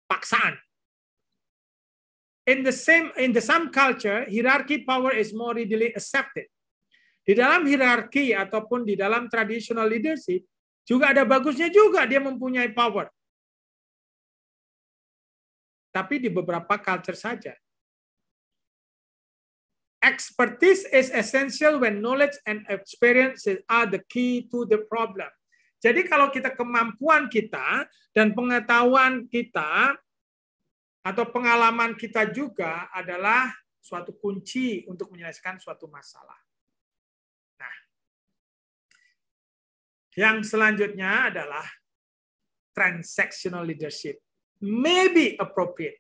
paksaan. In the same in the some culture, hierarchy power is more readily accepted. Di dalam hierarki ataupun di dalam traditional leadership juga ada bagusnya juga dia mempunyai power tapi di beberapa culture saja. Expertise is essential when knowledge and experiences are the key to the problem. Jadi kalau kita kemampuan kita dan pengetahuan kita atau pengalaman kita juga adalah suatu kunci untuk menyelesaikan suatu masalah. Nah, yang selanjutnya adalah transactional leadership may be appropriate.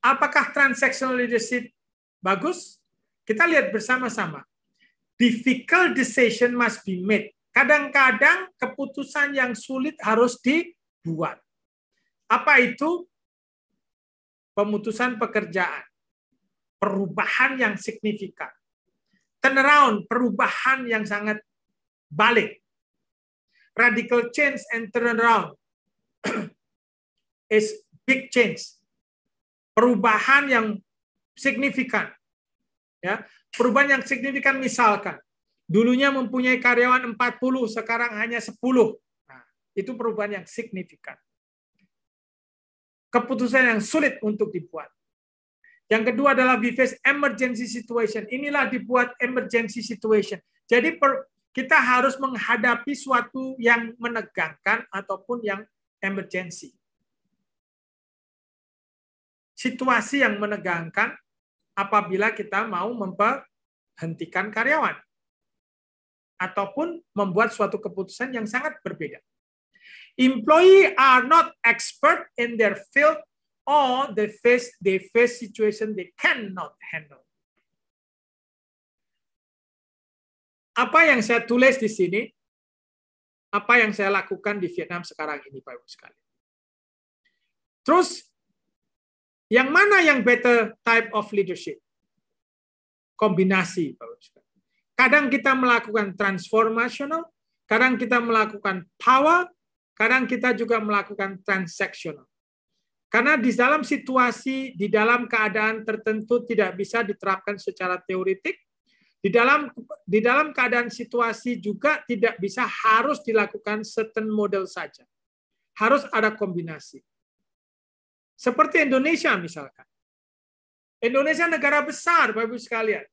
Apakah transactional leadership bagus? Kita lihat bersama-sama. Difficult decision must be made. Kadang-kadang keputusan yang sulit harus dibuat. Apa itu? Pemutusan pekerjaan. Perubahan yang signifikan. Turnaround, perubahan yang sangat balik. Radical change and turnaround, is big change. Perubahan yang signifikan. Ya, perubahan yang signifikan misalkan dulunya mempunyai karyawan 40, sekarang hanya 10. Nah, itu perubahan yang signifikan. Keputusan yang sulit untuk dibuat. Yang kedua adalah we face emergency situation. Inilah dibuat emergency situation. Jadi per, kita harus menghadapi suatu yang menegangkan ataupun yang emergency. Situasi yang menegangkan apabila kita mau memperhentikan karyawan ataupun membuat suatu keputusan yang sangat berbeda. Employee are not expert in their field or they face they face situation they cannot handle. Apa yang saya tulis di sini apa yang saya lakukan di Vietnam sekarang ini Pak Ibu sekali. Terus yang mana yang better type of leadership? Kombinasi Pak Ibu sekali. Kadang kita melakukan transformational, kadang kita melakukan power, kadang kita juga melakukan transactional. Karena di dalam situasi, di dalam keadaan tertentu tidak bisa diterapkan secara teoritik, di dalam di dalam keadaan situasi juga tidak bisa harus dilakukan certain model saja. Harus ada kombinasi. Seperti Indonesia misalkan. Indonesia negara besar, Bapak Ibu sekalian.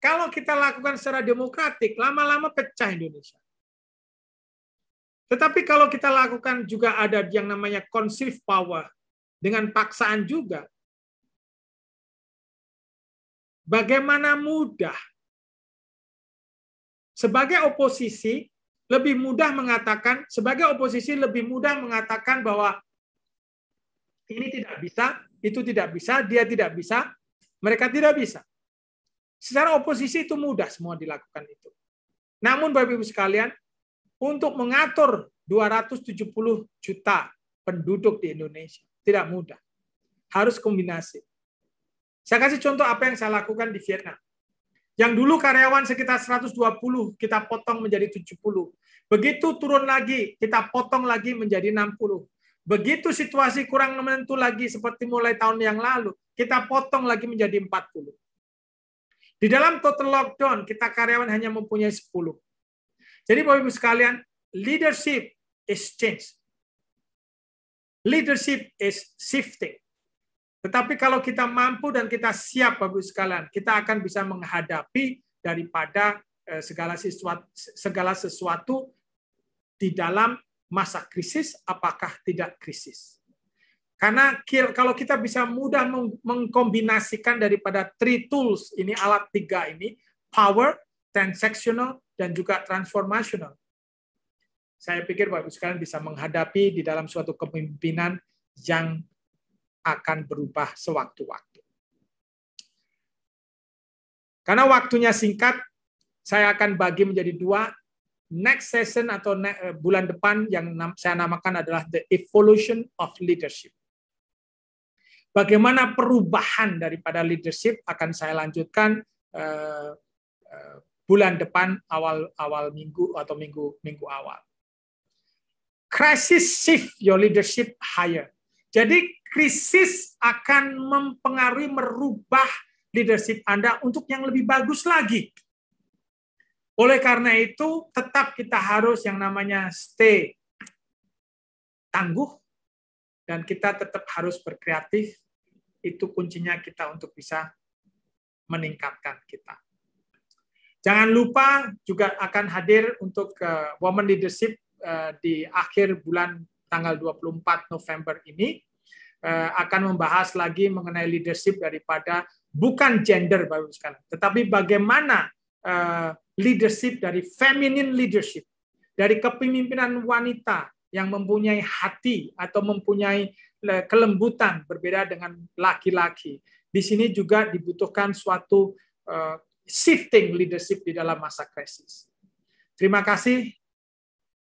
Kalau kita lakukan secara demokratik, lama-lama pecah Indonesia. Tetapi kalau kita lakukan juga ada yang namanya conceive power dengan paksaan juga. Bagaimana mudah sebagai oposisi lebih mudah mengatakan sebagai oposisi lebih mudah mengatakan bahwa ini tidak bisa, itu tidak bisa, dia tidak bisa, mereka tidak bisa. Secara oposisi itu mudah semua dilakukan itu. Namun Bapak Ibu sekalian, untuk mengatur 270 juta penduduk di Indonesia tidak mudah. Harus kombinasi. Saya kasih contoh apa yang saya lakukan di Vietnam. Yang dulu karyawan sekitar 120 kita potong menjadi 70. Begitu turun lagi, kita potong lagi menjadi 60. Begitu situasi kurang menentu lagi seperti mulai tahun yang lalu, kita potong lagi menjadi 40. Di dalam total lockdown, kita karyawan hanya mempunyai 10. Jadi Bapak Ibu sekalian, leadership is change. Leadership is shifting. Tetapi kalau kita mampu dan kita siap, Bapak-Ibu sekalian, kita akan bisa menghadapi daripada eh, segala sesuatu, segala sesuatu di dalam masa krisis, apakah tidak krisis. Karena kalau kita bisa mudah mengkombinasikan daripada three tools, ini alat tiga ini, power, transactional, dan juga transformational. Saya pikir Bapak-Ibu sekalian bisa menghadapi di dalam suatu kepemimpinan yang akan berubah sewaktu-waktu. Karena waktunya singkat, saya akan bagi menjadi dua. Next session atau eh, bulan depan yang saya namakan adalah The Evolution of Leadership. Bagaimana perubahan daripada leadership akan saya lanjutkan eh, eh, bulan depan awal awal minggu atau minggu minggu awal. Crisis shift your leadership higher jadi krisis akan mempengaruhi merubah leadership Anda untuk yang lebih bagus lagi. Oleh karena itu, tetap kita harus yang namanya stay tangguh dan kita tetap harus berkreatif. Itu kuncinya kita untuk bisa meningkatkan kita. Jangan lupa juga akan hadir untuk eh, Women Leadership eh, di akhir bulan tanggal 24 November ini eh, akan membahas lagi mengenai leadership daripada bukan gender baru sekarang tetapi bagaimana eh, leadership dari feminine leadership dari kepemimpinan wanita yang mempunyai hati atau mempunyai kelembutan berbeda dengan laki-laki. Di sini juga dibutuhkan suatu eh, shifting leadership di dalam masa krisis. Terima kasih.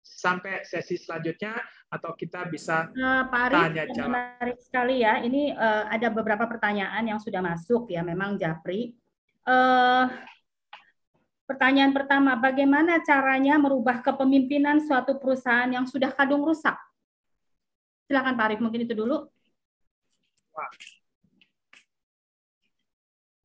Sampai sesi selanjutnya atau kita bisa uh, Pak Arief, tanya jawab. Menarik sekali ya. Ini uh, ada beberapa pertanyaan yang sudah masuk ya, memang Japri. Uh, pertanyaan pertama, bagaimana caranya merubah kepemimpinan suatu perusahaan yang sudah kadung rusak? Silakan Pak Arief, mungkin itu dulu. Wah.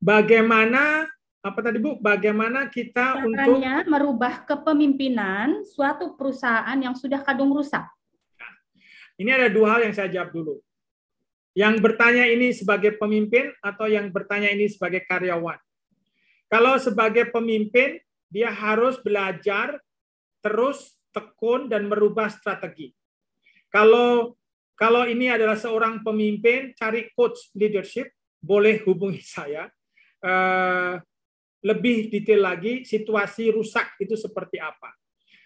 Bagaimana apa tadi Bu? Bagaimana kita caranya untuk merubah kepemimpinan suatu perusahaan yang sudah kadung rusak? Ini ada dua hal yang saya jawab dulu. Yang bertanya ini sebagai pemimpin atau yang bertanya ini sebagai karyawan. Kalau sebagai pemimpin, dia harus belajar terus tekun dan merubah strategi. Kalau kalau ini adalah seorang pemimpin, cari coach leadership, boleh hubungi saya. Eh, lebih detail lagi situasi rusak itu seperti apa.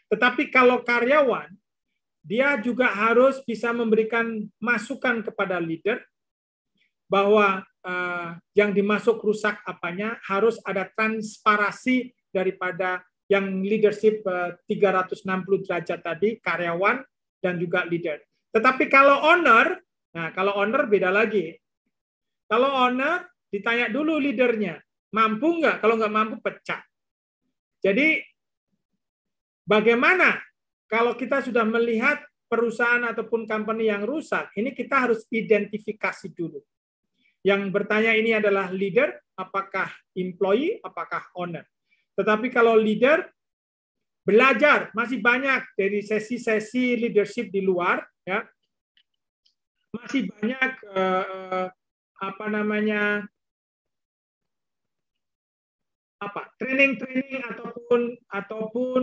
Tetapi kalau karyawan, dia juga harus bisa memberikan masukan kepada leader bahwa eh, yang dimasuk rusak apanya harus ada transparasi daripada yang leadership 360 eh, derajat tadi karyawan dan juga leader. Tetapi kalau owner, nah kalau owner beda lagi. Kalau owner ditanya dulu leadernya mampu nggak, kalau nggak mampu pecah. Jadi bagaimana kalau kita sudah melihat perusahaan ataupun company yang rusak, ini kita harus identifikasi dulu. Yang bertanya ini adalah leader, apakah employee, apakah owner. Tetapi kalau leader, belajar masih banyak dari sesi-sesi leadership di luar, ya masih banyak eh, eh apa namanya apa training-training ataupun ataupun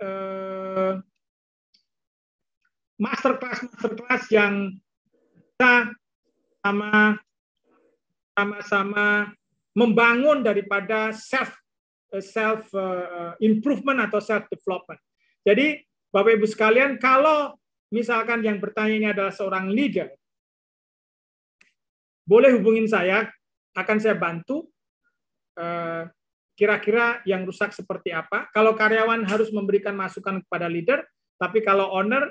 eh, masterclass masterclass yang kita sama sama-sama membangun daripada self eh, self eh, improvement atau self development. Jadi Bapak Ibu sekalian, kalau misalkan yang bertanya ini adalah seorang leader, boleh hubungin saya, akan saya bantu. Eh, kira-kira yang rusak seperti apa. Kalau karyawan harus memberikan masukan kepada leader, tapi kalau owner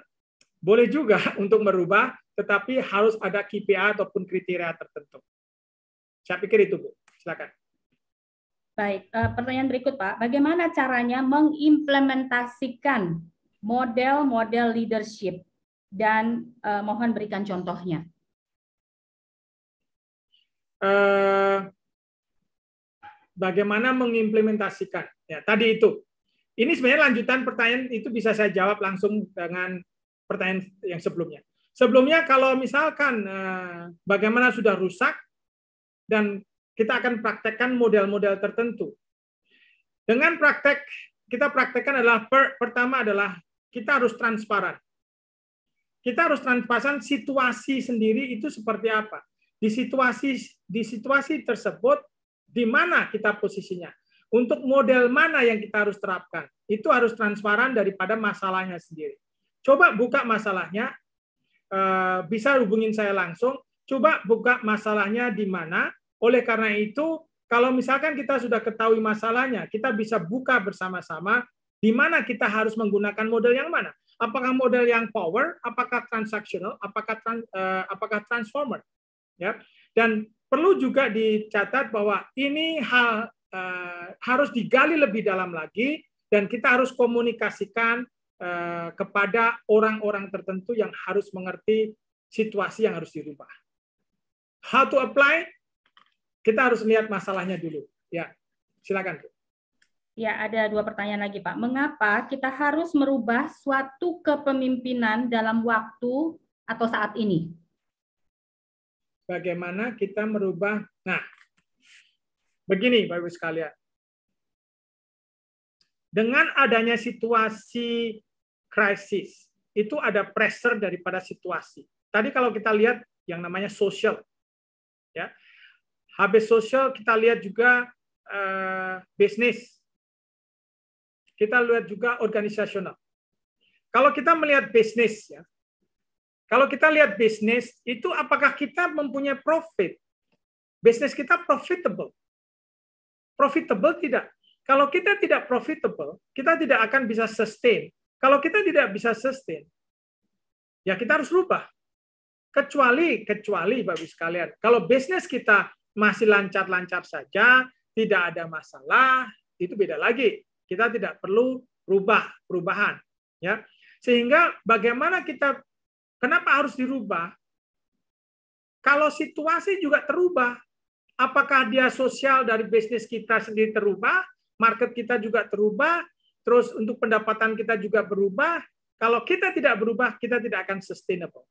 boleh juga untuk merubah, tetapi harus ada KPI ataupun kriteria tertentu. Saya pikir itu, Bu. Silakan. Baik, eh, pertanyaan berikut Pak, bagaimana caranya mengimplementasikan model-model leadership dan eh, mohon berikan contohnya. Uh, bagaimana mengimplementasikan. Ya, tadi itu. Ini sebenarnya lanjutan pertanyaan itu bisa saya jawab langsung dengan pertanyaan yang sebelumnya. Sebelumnya kalau misalkan eh, bagaimana sudah rusak dan kita akan praktekkan model-model tertentu. Dengan praktek kita praktekkan adalah per, pertama adalah kita harus transparan. Kita harus transparan situasi sendiri itu seperti apa. Di situasi di situasi tersebut di mana kita posisinya, untuk model mana yang kita harus terapkan. Itu harus transparan daripada masalahnya sendiri. Coba buka masalahnya, eh, bisa hubungin saya langsung. Coba buka masalahnya di mana. Oleh karena itu, kalau misalkan kita sudah ketahui masalahnya, kita bisa buka bersama-sama di mana kita harus menggunakan model yang mana. Apakah model yang power, apakah transaksional? apakah trans, eh, apakah transformer. Ya. Dan Perlu juga dicatat bahwa ini hal uh, harus digali lebih dalam lagi dan kita harus komunikasikan uh, kepada orang-orang tertentu yang harus mengerti situasi yang harus dirubah. How to apply? Kita harus lihat masalahnya dulu. Ya, silakan. Ya, ada dua pertanyaan lagi, Pak. Mengapa kita harus merubah suatu kepemimpinan dalam waktu atau saat ini? bagaimana kita merubah. Nah, begini Pak Ibu sekalian. Dengan adanya situasi krisis, itu ada pressure daripada situasi. Tadi kalau kita lihat yang namanya sosial, ya habis sosial kita lihat juga eh, bisnis, kita lihat juga organisasional. Kalau kita melihat bisnis, ya, kalau kita lihat bisnis, itu apakah kita mempunyai profit? Bisnis kita profitable. Profitable tidak. Kalau kita tidak profitable, kita tidak akan bisa sustain. Kalau kita tidak bisa sustain, ya kita harus rubah. Kecuali, kecuali Bapak sekalian, kalau bisnis kita masih lancar-lancar saja, tidak ada masalah, itu beda lagi. Kita tidak perlu rubah perubahan, ya. Sehingga bagaimana kita Kenapa harus dirubah? Kalau situasi juga terubah, apakah dia sosial dari bisnis kita sendiri terubah, market kita juga terubah, terus untuk pendapatan kita juga berubah. Kalau kita tidak berubah, kita tidak akan sustainable.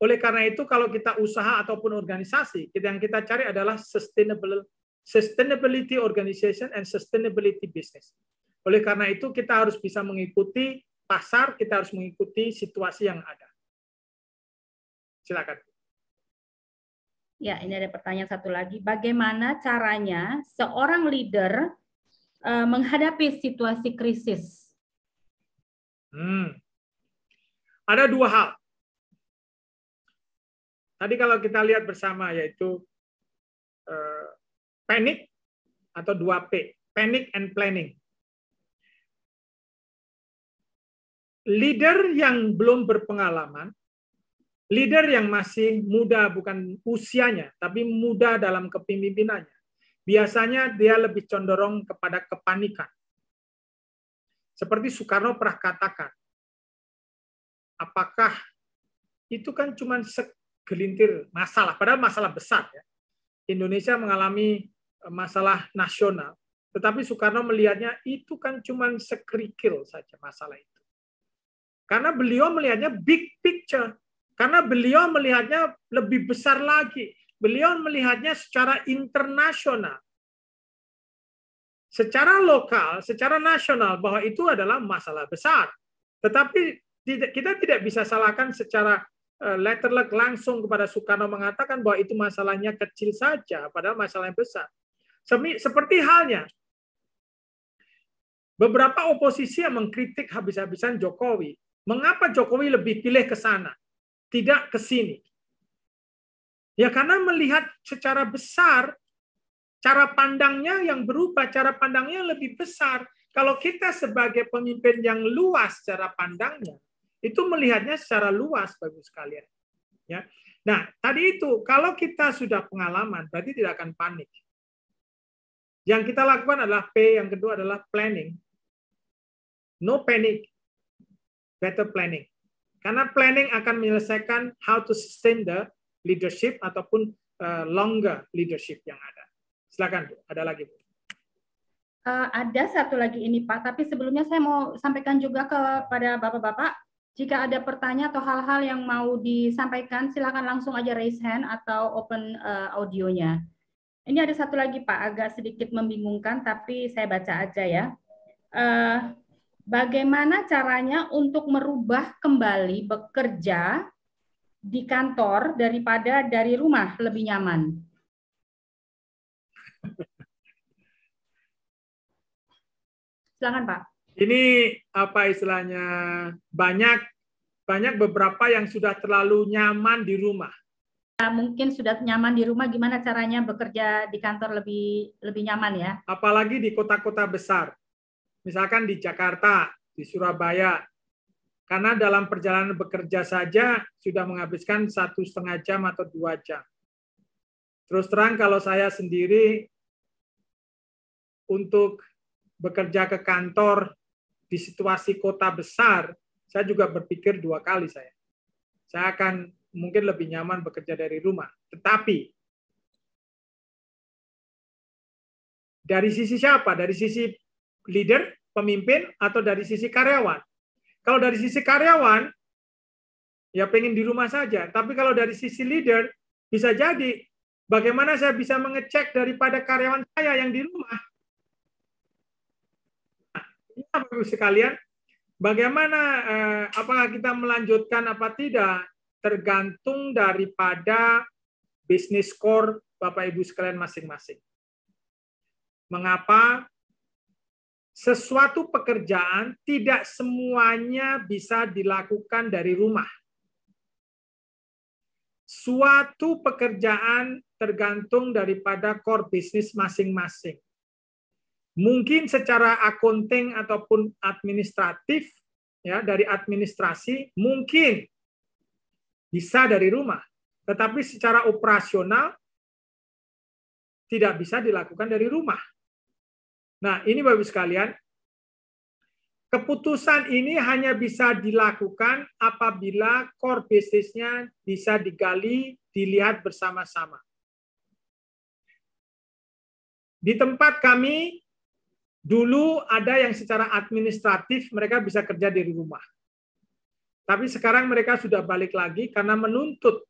Oleh karena itu, kalau kita usaha ataupun organisasi, yang kita cari adalah sustainable sustainability organization and sustainability business. Oleh karena itu, kita harus bisa mengikuti pasar, kita harus mengikuti situasi yang ada. Silakan. Ya, ini ada pertanyaan satu lagi. Bagaimana caranya seorang leader uh, menghadapi situasi krisis? Hmm. Ada dua hal. Tadi kalau kita lihat bersama yaitu uh, panic atau 2P, panic and planning. Leader yang belum berpengalaman Leader yang masih muda bukan usianya, tapi muda dalam kepemimpinannya, biasanya dia lebih condong kepada kepanikan. Seperti Soekarno pernah katakan, apakah itu kan cuma segelintir masalah, padahal masalah besar. Ya. Indonesia mengalami eh, masalah nasional, tetapi Soekarno melihatnya itu kan cuma sekerikil saja masalah itu. Karena beliau melihatnya big picture. Karena beliau melihatnya lebih besar lagi. Beliau melihatnya secara internasional. Secara lokal, secara nasional, bahwa itu adalah masalah besar. Tetapi kita tidak bisa salahkan secara eh, letterlek langsung kepada Soekarno mengatakan bahwa itu masalahnya kecil saja, padahal masalahnya besar. Seperti halnya, beberapa oposisi yang mengkritik habis-habisan Jokowi. Mengapa Jokowi lebih pilih ke sana? tidak ke sini. Ya karena melihat secara besar cara pandangnya yang berubah, cara pandangnya lebih besar. Kalau kita sebagai pemimpin yang luas cara pandangnya, itu melihatnya secara luas bagus sekalian. Ya. Nah, tadi itu kalau kita sudah pengalaman berarti tidak akan panik. Yang kita lakukan adalah P, yang kedua adalah planning. No panic, better planning. Karena planning akan menyelesaikan how to sustain the leadership ataupun eh, longer leadership yang ada. Silakan, Bu. Ada lagi, Bu. Eh, ada satu lagi ini Pak, tapi sebelumnya saya mau sampaikan juga kepada Bapak-Bapak, jika ada pertanyaan atau hal-hal yang mau disampaikan, silakan langsung aja raise hand atau open eh, audionya. Ini ada satu lagi Pak, agak sedikit membingungkan, tapi saya baca aja ya bagaimana caranya untuk merubah kembali bekerja di kantor daripada dari rumah lebih nyaman? Silakan Pak. Ini apa istilahnya banyak banyak beberapa yang sudah terlalu nyaman di rumah. Ya, mungkin sudah nyaman di rumah, gimana caranya bekerja di kantor lebih lebih nyaman ya? Apalagi di kota-kota besar misalkan di Jakarta, di Surabaya. Karena dalam perjalanan bekerja saja sudah menghabiskan satu setengah jam atau dua jam. Terus terang kalau saya sendiri untuk bekerja ke kantor di situasi kota besar, saya juga berpikir dua kali saya. Saya akan mungkin lebih nyaman bekerja dari rumah. Tetapi dari sisi siapa? Dari sisi leader, pemimpin atau dari sisi karyawan. Kalau dari sisi karyawan, ya pengen di rumah saja. Tapi kalau dari sisi leader, bisa jadi bagaimana saya bisa mengecek daripada karyawan saya yang di rumah. Nah, ini sekalian? Bagaimana eh, apakah kita melanjutkan apa tidak tergantung daripada bisnis core Bapak Ibu sekalian masing-masing. Mengapa sesuatu pekerjaan tidak semuanya bisa dilakukan dari rumah. Suatu pekerjaan tergantung daripada core bisnis masing-masing. Mungkin secara akunting ataupun administratif ya dari administrasi mungkin bisa dari rumah, tetapi secara operasional tidak bisa dilakukan dari rumah Nah, ini Bapak sekalian, keputusan ini hanya bisa dilakukan apabila core business-nya bisa digali, dilihat bersama-sama. Di tempat kami dulu ada yang secara administratif mereka bisa kerja di rumah. Tapi sekarang mereka sudah balik lagi karena menuntut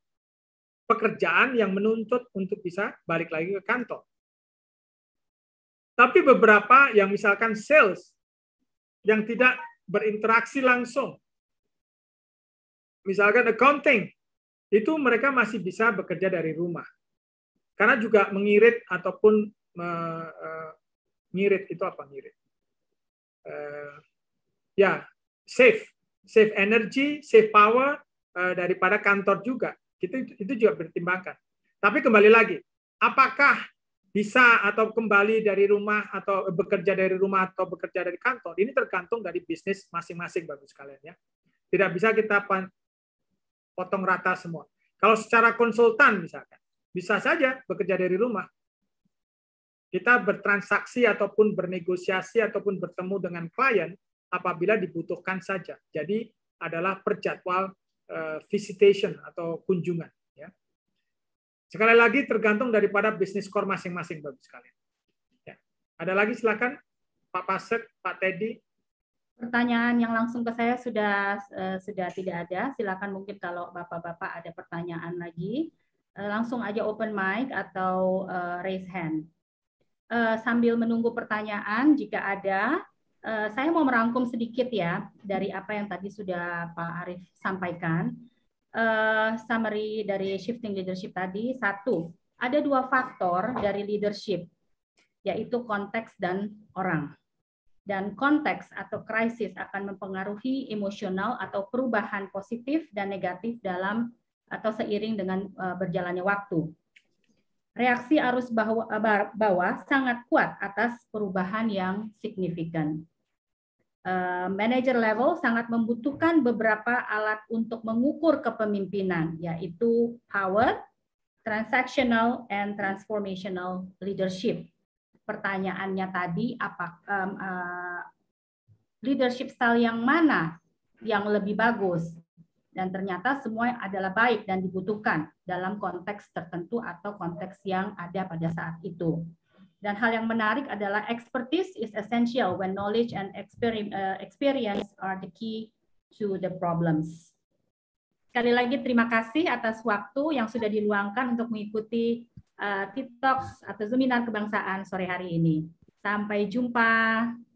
pekerjaan yang menuntut untuk bisa balik lagi ke kantor. Tapi beberapa yang misalkan sales yang tidak berinteraksi langsung. Misalkan accounting, itu mereka masih bisa bekerja dari rumah. Karena juga mengirit ataupun mengirit e, itu apa ngirit? Uh, ya, save, save energy save power e, daripada kantor juga. Itu itu juga pertimbangkan. Tapi kembali lagi, apakah bisa atau kembali dari rumah atau eh, bekerja dari rumah atau bekerja dari kantor ini tergantung dari bisnis masing-masing bagus sekalian ya tidak bisa kita potong rata semua kalau secara konsultan misalkan bisa saja bekerja dari rumah kita bertransaksi ataupun bernegosiasi ataupun bertemu dengan klien apabila dibutuhkan saja jadi adalah perjadwal eh, visitation atau kunjungan Sekali lagi tergantung daripada bisnis core masing-masing bagus sekali. Ya. Ada lagi silakan Pak Pasek, Pak Teddy. Pertanyaan yang langsung ke saya sudah eh, sudah tidak ada. Silakan mungkin kalau Bapak-bapak ada pertanyaan lagi, eh, langsung aja open mic atau eh, raise hand. sambil menunggu pertanyaan jika ada, saya mau merangkum sedikit ya dari apa yang tadi sudah Pak Arief sampaikan uh, summary dari shifting leadership tadi. Satu, ada dua faktor dari leadership, yaitu konteks dan orang. Dan konteks atau krisis akan mempengaruhi emosional atau perubahan positif dan negatif dalam atau seiring dengan uh, berjalannya waktu. Reaksi arus bawah, bawah sangat kuat atas perubahan yang signifikan. Eh, manager level sangat membutuhkan beberapa alat untuk mengukur kepemimpinan, yaitu power, transactional, and transformational leadership. Pertanyaannya tadi, apa um, uh, leadership style yang mana yang lebih bagus? Dan ternyata semua adalah baik dan dibutuhkan dalam konteks tertentu atau konteks yang ada pada saat itu. Dan hal yang menarik adalah expertise is essential when knowledge and eh, experience are the key to the problems. Sekali lagi terima kasih atas waktu yang sudah diluangkan untuk mengikuti uh, eh, TikToks atau seminar kebangsaan sore hari ini. Sampai jumpa.